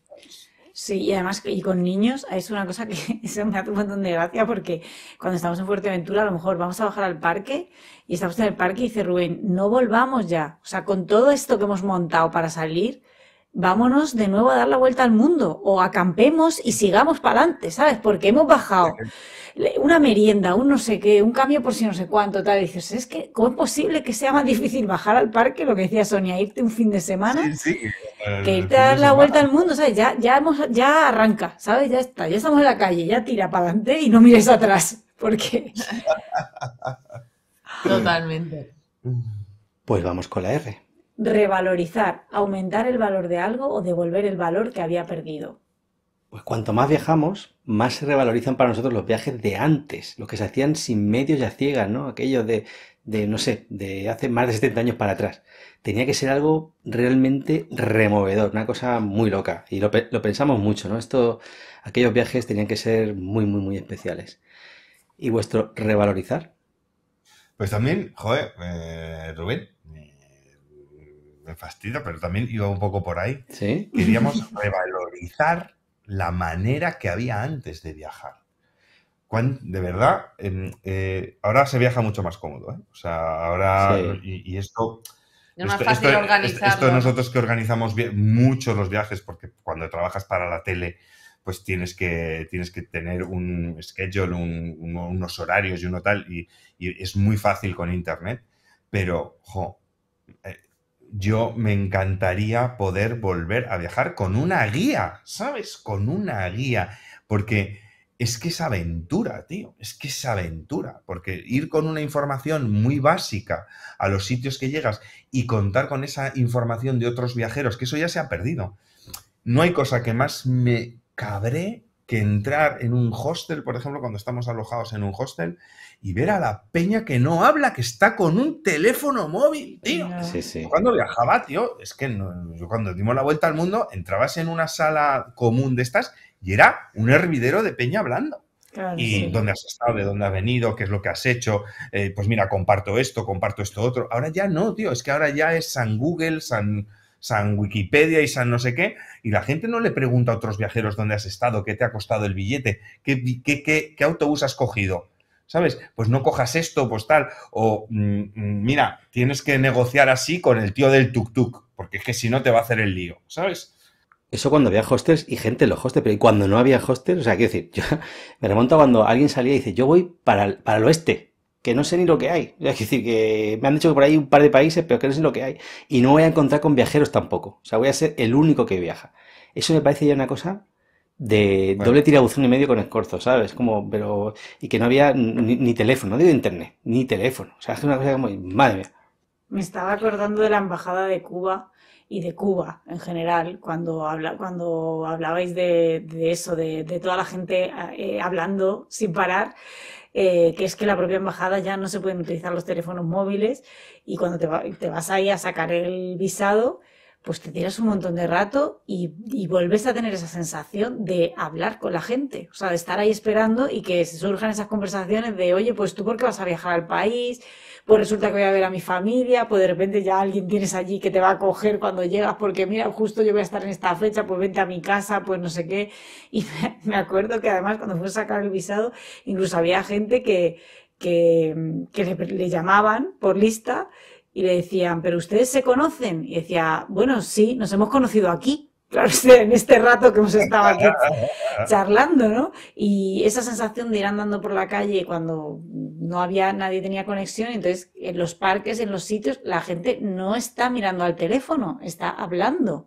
Sí, y además y con niños ah, es una cosa que eso me hace un montón de gracia porque cuando estamos en Fuerteventura a lo mejor vamos a bajar al parque y estamos en el parque y dice Rubén, no volvamos ya. O sea, con todo esto que hemos montado para salir, vámonos de nuevo a dar la vuelta al mundo o acampemos y sigamos para adelante, ¿sabes? Porque hemos bajado una merienda, un no sé qué, un cambio por si no sé cuánto, tal. dices, es que, ¿cómo es posible que sea más difícil bajar al parque, lo que decía Sonia, irte un fin de semana, sí, sí. que irte a dar la vuelta al mundo, ¿sabes? Ya, ya, hemos, ya arranca, ¿sabes? Ya está, ya estamos en la calle, ya tira para adelante y no mires atrás, porque... Totalmente. Pues vamos con la R revalorizar, aumentar el valor de algo o devolver el valor que había perdido. Pues cuanto más viajamos, más se revalorizan para nosotros los viajes de antes, los que se hacían sin medios y a ciegas, ¿no? Aquellos de, de, no sé, de hace más de 70 años para atrás. Tenía que ser algo realmente removedor, una cosa muy loca. Y lo, pensamos mucho, ¿no? Esto, aquellos viajes tenían que ser muy, muy, muy especiales. ¿Y vuestro revalorizar? Pues también, joder, eh, Rubén, me fastidio, pero también iba un poco por ahí. ¿Sí? Queríamos revalorizar la manera que había antes de viajar. De verdad, eh, ahora se viaja mucho más cómodo. ¿eh? O sea, ahora. Y, esto. esto, más fácil esto, nosotros que organizamos mucho los viajes, porque cuando trabajas para la tele, pues tienes que, tienes que tener un schedule, unos horarios y uno tal, y, y, es muy fácil con internet. Pero, jo, eh, yo me encantaría poder volver a viajar con una guía, ¿sabes? Con una guía, porque es que es aventura, tío, es que es aventura, porque ir con una información muy básica a los sitios que llegas y contar con esa información de otros viajeros, que eso ya se ha perdido. No hay cosa que más me cabré que entrar en un hostel, por ejemplo, cuando estamos alojados en un hostel y ver a la peña que no habla, que está con un teléfono móvil, tío. Sí, sí. Cuando viajaba, tío, es que cuando dimos la vuelta al mundo, entrabas en una sala común de estas y era un hervidero de peña hablando. y dónde has estado, de dónde has venido, qué es lo que has hecho, eh, pues mira, comparto esto, comparto esto otro. Ahora ya no, tío, es que ahora ya es San Google, San, San Wikipedia y San no sé qué, y la gente no le pregunta a otros viajeros dónde has estado, qué te ha costado el billete, qué, qué autobús has cogido. ¿sabes? Pues no cojas esto, pues tal. O mm, mm, mira, tienes que negociar así con el tío del tuk-tuk, porque es que si no te va a hacer el lío, ¿sabes? Eso cuando había hostels y gente en los hostels, pero cuando no había hostels, o sea, quiero decir, yo me remonto a cuando alguien salía y dice, yo voy para el, para el oeste, que no sé ni lo que hay. Es decir, que me han dicho que por ahí hay un par de países, pero que no sé lo que hay. Y no voy a encontrar con viajeros tampoco. O sea, voy a ser el único que viaja. Eso me parece ya una cosa de doble tirabuzón y medio con escorzo, ¿sabes? Como, pero, y que no había ni, teléfono, no digo internet, ni teléfono. O sea, es una cosa como, madre mía. Me estaba acordando de la embajada de Cuba y de Cuba en general, cuando, habla, cuando hablabais de, eso, de, toda la gente eh, hablando sin parar. Eh, que es que la propia embajada ya no se pueden utilizar los teléfonos móviles y cuando te, te vas ahí a sacar el visado, pues te tiras un montón de rato y, y, a tener esa sensación de hablar con la gente, o sea, de estar ahí esperando y que surjan esas conversaciones de, oye, pues tú por qué vas a viajar al país, pues resulta que voy a ver a mi familia, pues de repente ya alguien tienes allí que te va a coger cuando llegas, porque mira, justo yo voy a estar en esta fecha, pues vente a mi casa, pues no sé qué. Y me acuerdo que además cuando fui a sacar el visado, incluso había gente que, que, que le llamaban por lista y le decían, ¿pero ustedes se conocen? Y decía, bueno, sí, nos hemos conocido aquí. Claro, en este rato que hemos estado charlando, ¿no? Y esa sensación de ir andando por la calle cuando no había, nadie tenía conexión, entonces en los parques, en los sitios, la gente no está mirando al teléfono, está hablando.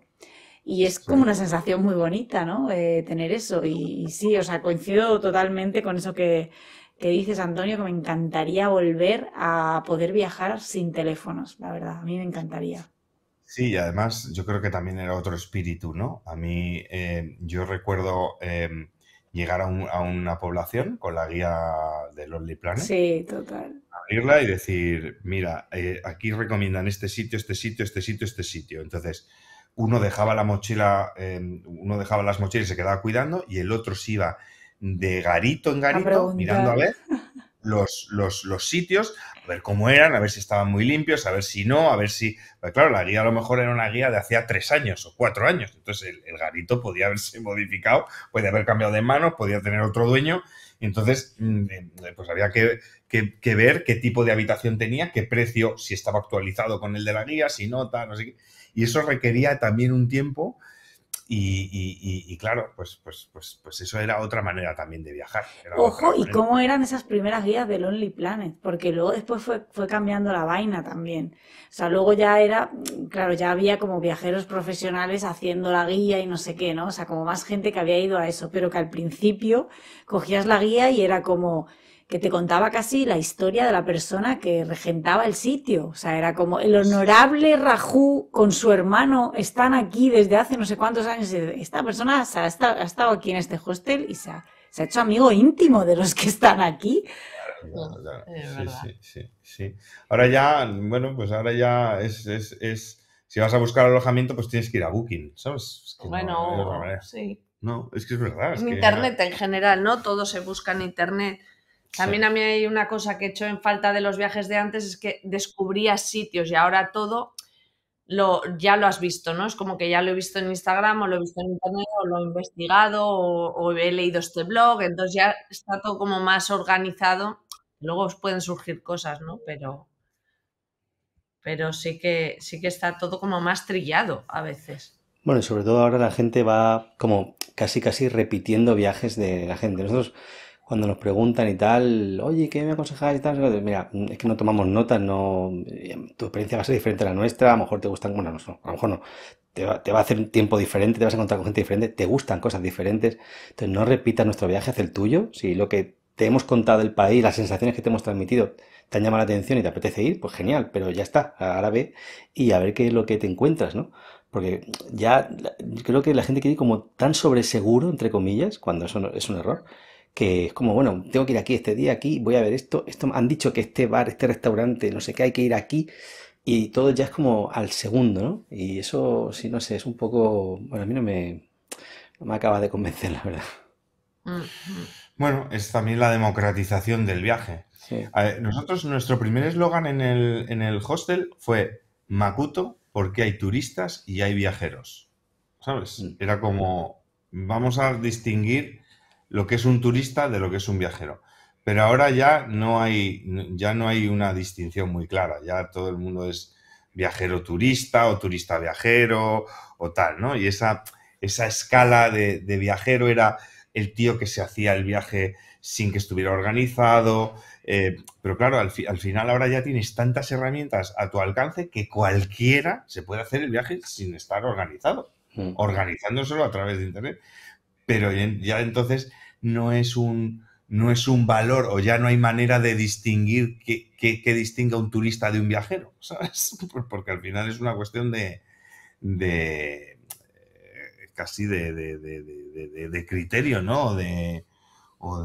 Y es como una sensación muy bonita, ¿no? Eh, tener eso. y, sí, o sea, coincido totalmente con eso que, que dices, Antonio, que me encantaría volver a poder viajar sin teléfonos, la verdad, a mí me encantaría. Sí, y además yo creo que también era otro espíritu, ¿no? A mí eh, yo recuerdo em, llegar a, una población con la guía de Lonely Planet. Sí, total. Abrirla y decir, mira, eh, aquí recomiendan este sitio, este sitio, este sitio, este sitio. Entonces, uno dejaba la mochila, em, uno dejaba las mochilas y se quedaba cuidando y el otro se iba de garito en garito, mirando a ver los, sitios, a ver cómo eran, a ver si estaban muy limpios, a ver si no, a ver si... Pues claro, la guía a lo mejor era una guía de hacía tres años o cuatro años, entonces el, garito podía haberse modificado, podía haber cambiado de manos, podía tener otro dueño, entonces mm, eh, pues había que, ver qué tipo de habitación tenía, qué precio, si estaba actualizado con el de la guía, si no, tal, no sé qué. Y eso requería también un tiempo y, y, claro, pues, pues, pues, pues eso era otra manera también de viajar. Ojo, y cómo eran esas primeras guías del Lonely Planet, porque luego después fue, fue cambiando la vaina también. O sea, luego ya era, claro, ya había como viajeros profesionales haciendo la guía y no sé qué, ¿no? O sea, como más gente que había ido a eso, pero que al principio cogías la guía y era como que te contaba casi la historia de la persona que regentaba el sitio. O sea, era como el honorable Rajú con su hermano están aquí desde hace no sé cuántos años. Esta persona ha, estado, aquí en este hostel y se ha, hecho amigo íntimo de los que están aquí. Sí, sí, sí, ahora ya, bueno, pues ahora ya es, si vas a buscar alojamiento, pues tienes que ir a Booking, ¿sabes? bueno, sí. No, es que es verdad. en Internet en general, ¿no? Todo se busca en Internet. También a mí hay una cosa que he hecho en falta de los viajes de antes, es que descubría sitios y ahora todo lo, ya lo has visto, ¿no? Es como que ya lo he visto en Instagram o lo he visto en Internet o lo he investigado o, he leído este blog, entonces ya está todo como más organizado. Luego os pueden surgir cosas, ¿no? Pero, pero sí que, sí que está todo como más trillado a veces. Bueno, y sobre todo ahora la gente va como casi casi repitiendo viajes de la gente. Nosotros cuando nos preguntan y tal, oye, ¿qué me aconsejáis? Pues mira, mm, es que no tomamos notas, no, eh, tu experiencia va a ser diferente a la nuestra, a lo mejor te gustan, bueno, no, a lo mejor no, te va, a hacer un tiempo diferente, te vas a encontrar con gente diferente, te gustan cosas diferentes, entonces no repitas nuestro viaje, haz el tuyo, si lo que te hemos contado del país, las sensaciones que te hemos transmitido, te han llamado la atención y te apetece ir, pues genial, pero ya está, ahora ve y a ver qué es lo que te encuentras, ¿no? Porque ya creo que la gente quiere ir como tan sobreseguro, entre comillas, cuando eso es un error, que es como, bueno, tengo que ir aquí este día, aquí, voy a ver esto, esto han dicho que este bar, este restaurante, no sé qué, hay que ir aquí, y todo ya es como al segundo, ¿no? Y eso, si no sé, es un poco, bueno, a mí no me, me acaba de convencer, la verdad. Bueno, es también la democratización del viaje. nosotros, nuestro primer eslogan en el, en el hostel fue Makuto, porque hay turistas y hay viajeros. ¿Sabes? Mm. Era como, vamos a distinguir lo que es un turista de lo que es un viajero. Pero ahora ya no hay, ya no hay una distinción muy clara, ya todo el mundo es viajero turista o turista viajero o tal, ¿no? Y esa, esa escala de, viajero era el tío que se hacía el viaje sin que estuviera organizado. Eh, pero claro, al, final ahora ya tienes tantas herramientas a tu alcance que cualquiera se puede hacer el viaje sin estar organizado, mm. organizándoselo a través de Internet pero ya entonces no es un, no es un valor o ya no hay manera de distinguir qué que, distinga un turista de un viajero, ¿sabes? Porque al final es una cuestión de, eh, casi de, criterio, ¿no? O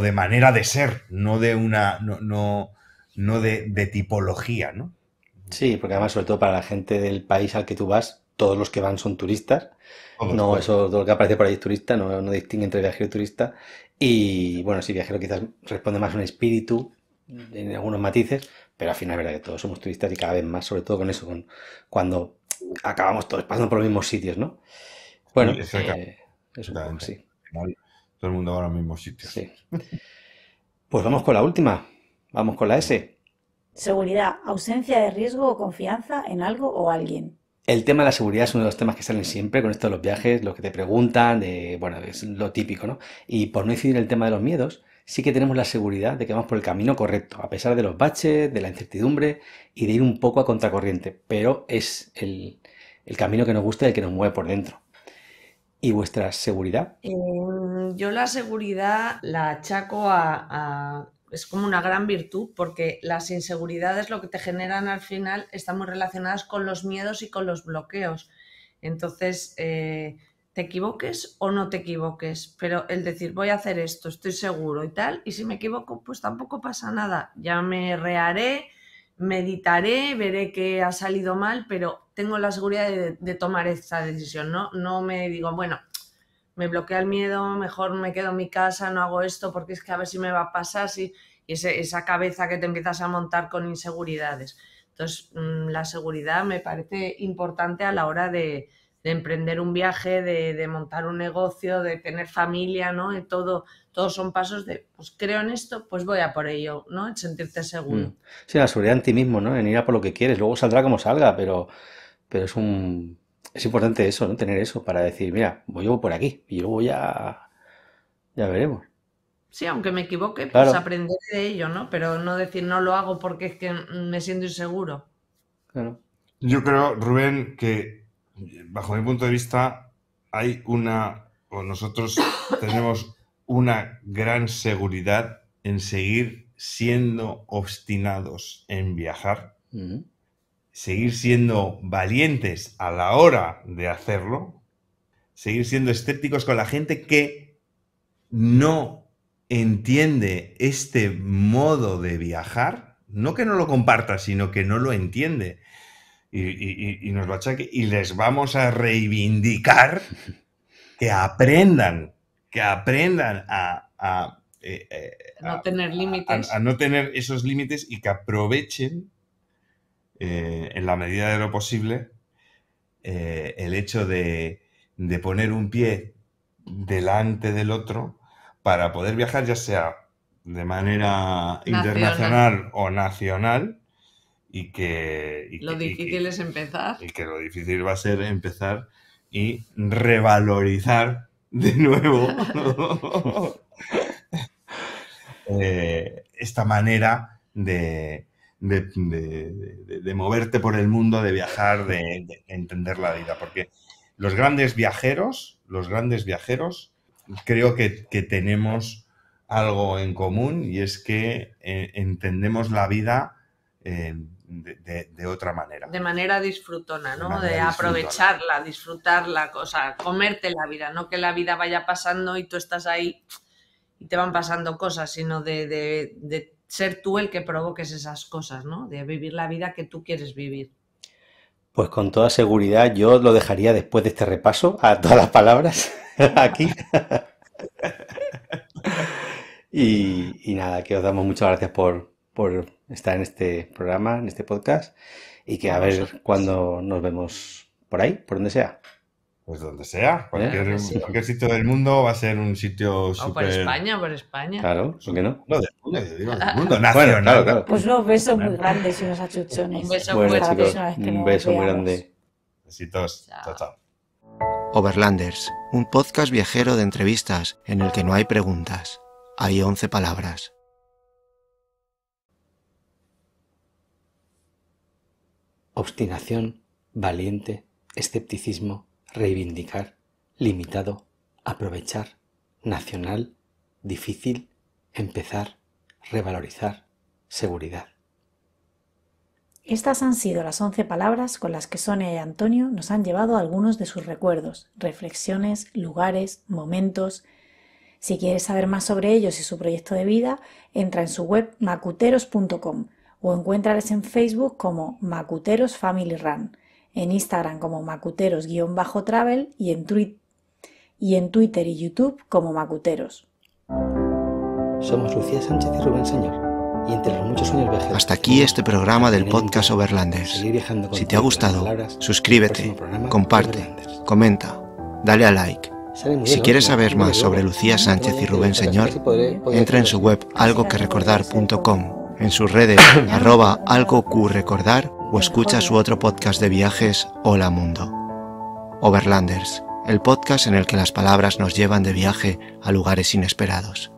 de, manera de ser, no de una, no, no, no de, tipología, ¿no? Sí, porque además, sobre todo para la gente del país al que tú vas, todos los que van son turistas. no, eso lo que aparece por ahí es turista, no, no distingue entre viajero y turista. Y bueno, sí, viajero quizás responde más a un espíritu en algunos matices, pero al final es verdad que todos somos turistas y cada vez más, sobre todo con eso, con cuando acabamos todos pasando por los mismos sitios, ¿no? Bueno, eh, eso es un poco, sí. Todo el mundo va a los mismos sitios. Sí. Pues vamos con la última. Vamos con la S. Seguridad, ausencia de riesgo o confianza en algo o alguien. El tema de la seguridad es uno de los temas que salen siempre con esto de los viajes, lo que te preguntan, de, bueno, es lo típico, ¿no? Y por no incidir en el tema de los miedos, sí que tenemos la seguridad de que vamos por el camino correcto, a pesar de los baches, de la incertidumbre y de ir un poco a contracorriente, pero es el, camino que nos gusta y el que nos mueve por dentro. ¿Y vuestra seguridad? Eh, yo la seguridad la achaco a es como una gran virtud porque las inseguridades lo que te generan al final están muy relacionadas con los miedos y con los bloqueos. Entonces, eh, te equivoques o no te equivoques, pero el decir voy a hacer esto, estoy seguro y tal, y si me equivoco, pues tampoco pasa nada. Ya me rearé, meditaré, veré que ha salido mal, pero tengo la seguridad de, de tomar esta decisión, ¿no? No me digo, bueno, me bloquea el miedo, mejor me quedo en mi casa, no hago esto porque es que a ver si me va a pasar, si, y esa cabeza que te empiezas a montar con inseguridades. Entonces, mm, la seguridad me parece importante a la hora de, emprender un viaje, de, montar un negocio, de tener familia, ¿no? todo, todos son pasos de, pues creo en esto, pues voy a por ello, ¿no? En sentirte seguro. Mm. Sí, la seguridad en ti mismo, ¿no? En ir a por lo que quieres, luego saldrá como salga, pero, pero es un es importante eso, ¿no? Tener eso para decir, mira, pues voy por aquí y luego ya, ya veremos. Sí, aunque me equivoque, pues aprender de ello, ¿no? Pero no decir no lo hago porque es que me siento inseguro. Claro. Yo creo, Rubén, que bajo mi punto de vista hay una, o nosotros tenemos una gran seguridad en seguir siendo obstinados en viajar. Mm seguir siendo valientes a la hora de hacerlo, seguir siendo escépticos con la gente que no entiende este modo de viajar, no que no lo comparta, sino que no lo entiende. Y, nos lo achaque, y les vamos a reivindicar que aprendan, que aprendan a, eh, eh, no tener límites. a no tener esos límites y que aprovechen eh, en la medida de lo posible, eh, el hecho de, poner un pie delante del otro para poder viajar, ya sea de manera internacional o nacional, y que... lo difícil es empezar. Y que lo difícil va a ser empezar y revalorizar de nuevo eh, esta manera de, de, moverte por el mundo, de viajar, de, entender la vida. Porque los grandes viajeros, los grandes viajeros, creo que, tenemos algo en común y es que eh, entendemos la vida eh, de, otra manera. De manera disfrutona, ¿no? De, aprovecharla, disfrutarla, o sea, comerte la vida, no que la vida vaya pasando y tú estás ahí y te van pasando cosas, sino de, ser tú el que provoques esas cosas, ¿no? De vivir la vida que tú quieres vivir. Pues con toda seguridad yo lo dejaría después de este repaso a todas las palabras aquí. y, nada, que os damos muchas gracias por, por, estar en este programa, en este podcast, y que a ver cuando nos vemos por ahí, por donde sea. Pues donde sea, cualquier, sitio del mundo va a ser un sitio súper... por España, por España. Claro, ¿por qué no? No, del mundo, digo, del ah. mundo Bueno, claro, claro. Pues no, besos muy grandes y unos achuchones. Un beso, muy, grande. un beso muy grande. Besitos. Chao, chao. Overlanders, un podcast viajero de entrevistas en el que no hay preguntas, hay 11 palabras. Obstinación, valiente, escepticismo, reivindicar, limitado, aprovechar, nacional, difícil, empezar, revalorizar, seguridad. Estas han sido las once palabras con las que Sonia y Antonio nos han llevado algunos de sus recuerdos, reflexiones, lugares, momentos. Si quieres saber más sobre ellos y su proyecto de vida, entra en su web macuteros.com o encuéntrales en Facebook como Macuteros Family Run en Instagram como macuteros-travel y en, y en Twitter y YouTube como macuteros. Somos Lucía Sánchez y Rubén Señor. Y entre los muchos sueños Hasta aquí este programa del podcast Overlanders. Si te ha gustado, suscríbete, comparte, comenta, dale a like. Si quieres saber más sobre Lucía Sánchez y Rubén Señor, entra en su web algoquerecordar.com, en sus redes arroba o escucha su otro podcast de viajes, Hola Mundo. Overlanders, el podcast en el que las palabras nos llevan de viaje a lugares inesperados.